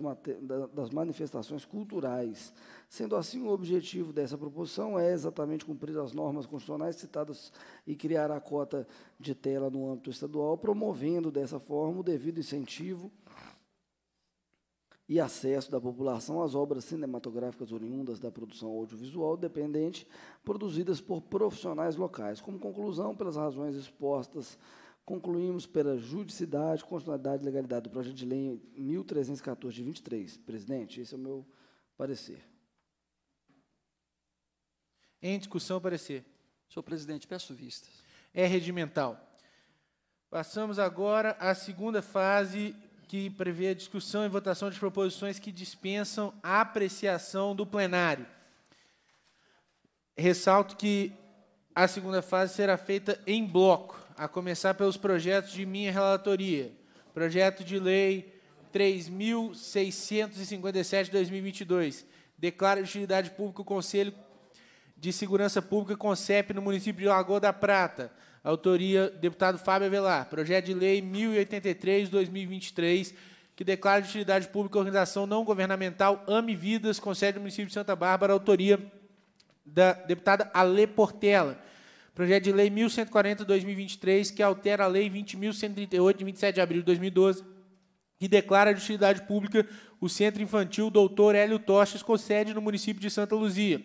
Speaker 8: das, manifestações culturais. Sendo assim, o objetivo dessa proposição é exatamente cumprir as normas constitucionais citadas e criar a cota de tela no âmbito estadual, promovendo dessa forma o devido incentivo e acesso da população às obras cinematográficas oriundas da produção audiovisual dependente, produzidas por profissionais locais. Como conclusão, pelas razões expostas concluímos pela judicidade, constitucionalidade e legalidade do projeto de lei 1314 de 23. Presidente, esse é o meu parecer.
Speaker 2: Em discussão, parecer. Senhor presidente, peço vistas. É regimental. Passamos agora à segunda fase, que prevê a discussão e votação de proposições que dispensam a apreciação do plenário. Ressalto que a segunda fase será feita em bloco a começar pelos projetos de minha relatoria. Projeto de Lei 3.657-2022. Declara de utilidade pública o Conselho de Segurança Pública CONCEP no município de Lagoa da Prata. Autoria, deputado Fábio Avelar. Projeto de Lei 1083-2023, que declara de utilidade pública a organização não governamental Ame Vidas, com sede no município de Santa Bárbara. Autoria da deputada Ale Portela. Projeto de Lei 1140-2023, que altera a Lei 20.138, de 27 de abril de 2012, que declara de utilidade pública o Centro Infantil Doutor Hélio Toches, com sede no município de Santa Luzia,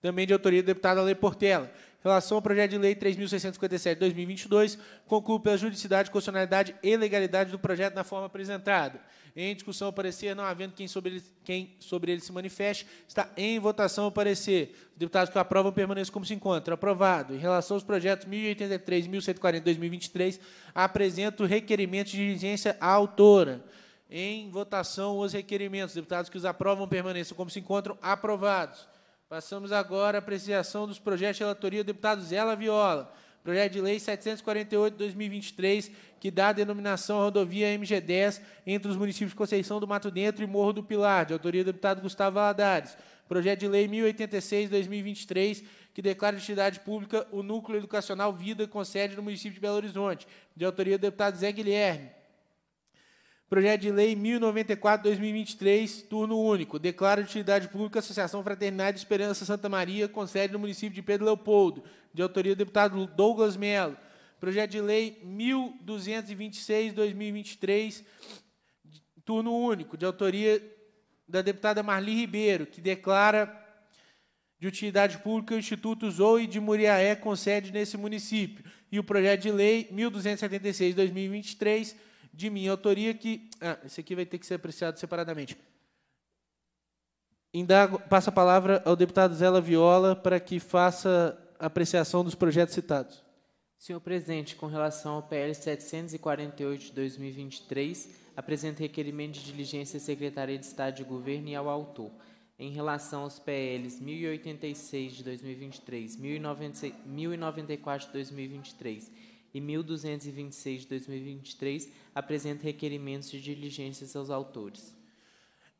Speaker 2: também de autoria do deputado Ale Portela relação ao projeto de lei 3.657 2022, concluo pela juridicidade, constitucionalidade e legalidade do projeto na forma apresentada. Em discussão o parecer, não havendo quem sobre, ele, quem sobre ele se manifeste, está em votação o parecer. Os deputados que aprovam permaneçam como se encontram. Aprovado. Em relação aos projetos 1083 e 2023, apresento requerimento de diligência à autora. Em votação os requerimentos. Os deputados que os aprovam permaneçam como se encontram. Aprovados. Passamos agora à apreciação dos projetos de relatoria do deputado Zela Viola. Projeto de Lei 748-2023, que dá a denominação rodovia MG10 entre os municípios de Conceição do Mato Dentro e Morro do Pilar, de autoria do deputado Gustavo Valadares. Projeto de Lei 1086-2023, que declara de entidade pública o Núcleo Educacional Vida, com sede no município de Belo Horizonte, de autoria do deputado Zé Guilherme. Projeto de Lei 1094-2023, turno único. Declara de utilidade pública a Associação Fraternidade Esperança Santa Maria, com sede no município de Pedro Leopoldo, de autoria do deputado Douglas Melo. Projeto de Lei 1226-2023, turno único, de autoria da deputada Marli Ribeiro, que declara de utilidade pública o Instituto Zoe de Muriaé, com sede nesse município. E o projeto de lei 1276-2023, de minha autoria que. Ah, esse aqui vai ter que ser apreciado separadamente. Indago, passa a palavra ao deputado Zela Viola para que faça apreciação dos projetos citados.
Speaker 4: Senhor presidente, com relação ao PL 748 de 2023, apresento requerimento de diligência à Secretaria de Estado de Governo e ao autor. Em relação aos PLs 1086 de 2023, 1094 de 2023 e 1226 de 2023, apresenta requerimentos de diligência aos autores.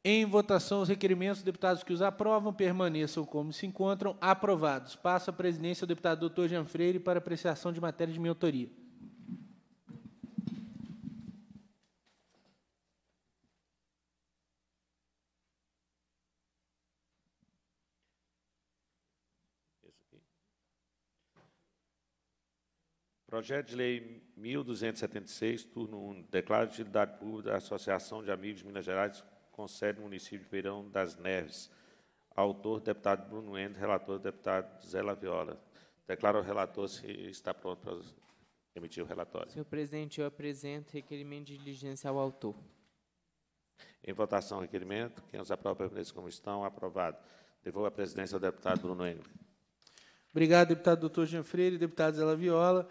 Speaker 4: Em votação, os requerimentos, deputados que os aprovam permaneçam como se
Speaker 2: encontram. Aprovados. Passa a presidência ao deputado doutor Jean Freire para apreciação de matéria de minha autoria.
Speaker 1: Projeto de lei 1276, turno 1, declara de utilidade pública da Associação de Amigos de Minas Gerais, com sede no município de Beirão das Neves. Autor, deputado Bruno Endes, relator, deputado Zé Laviola. Declara o relator se está pronto para emitir o relatório.
Speaker 4: Senhor presidente, eu apresento requerimento de diligência ao autor.
Speaker 1: Em votação, requerimento. Quem os aprova, permanece como estão. Aprovado. Devolvo a presidência ao deputado Bruno Engle.
Speaker 2: Obrigado, deputado doutor Jean Freire, deputado Zé Laviola.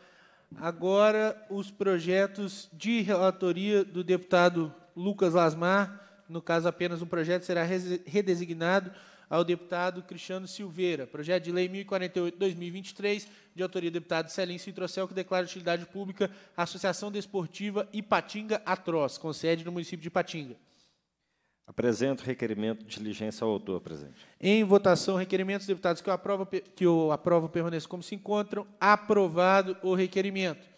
Speaker 2: Agora, os projetos de relatoria do deputado Lucas Lasmar, no caso apenas um projeto será redesignado ao deputado Cristiano Silveira. Projeto de Lei 1048-2023, de autoria do deputado Celim Citrocel, que declara utilidade pública a Associação Desportiva Ipatinga Atroz, com sede no município de Ipatinga.
Speaker 3: Apresento o requerimento de diligência ao autor, presidente.
Speaker 2: Em votação, requerimentos, deputados que eu aprovo, que eu aprovo permaneçam como se encontram. Aprovado o requerimento.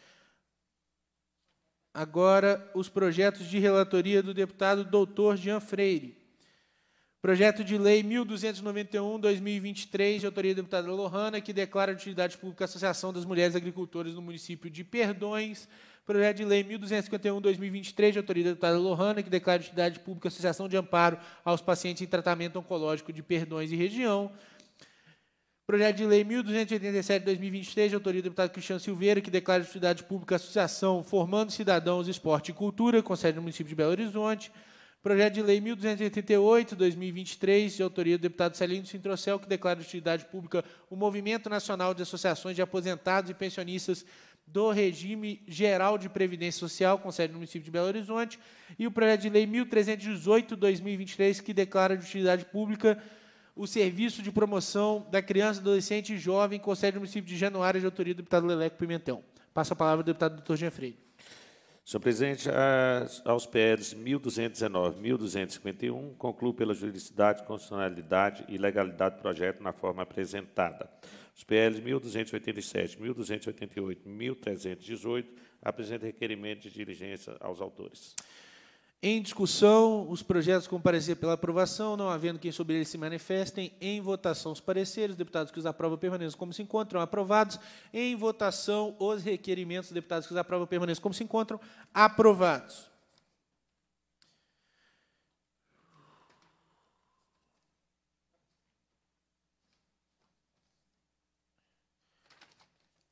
Speaker 2: Agora, os projetos de relatoria do deputado doutor Jean Freire. Projeto de lei 1291-2023, de autoria da deputada Lohana, que declara de utilidade pública a Associação das Mulheres Agricultoras no município de Perdões, Projeto de Lei 1251-2023, de autoria da deputada Lohana, que declara de utilidade pública associação de amparo aos pacientes em tratamento oncológico de Perdões e região. Projeto de Lei 1287-2023, de autoria do deputado Cristiano Silveira, que declara de utilidade pública associação Formando Cidadãos, Esporte e Cultura, com sede no município de Belo Horizonte. Projeto de Lei 1288-2023, de autoria do deputado Celino Sintrocel, que declara de utilidade pública o Movimento Nacional de Associações de Aposentados e Pensionistas do regime geral de previdência social, com sede no município de Belo Horizonte, e o projeto de lei 1318/2023 que declara de utilidade pública o serviço de promoção da criança, adolescente e jovem, com sede no município de Januário, de autoria do deputado Leleco Pimentel. Passa a palavra ao deputado Dr. Freire.
Speaker 1: Senhor presidente, aos PLs 1219 1251, concluo pela juridicidade, constitucionalidade e legalidade do projeto na forma apresentada. Os PLs 1287, 1288, 1318 apresentam requerimento de diligência aos autores.
Speaker 2: Em discussão, os projetos comparecer parecer pela aprovação, não havendo quem sobre eles se manifestem. Em votação, os pareceres. Os deputados que os aprovam permaneçam como se encontram. Aprovados. Em votação, os requerimentos. Os deputados que os aprovam permaneçam como se encontram. Aprovados.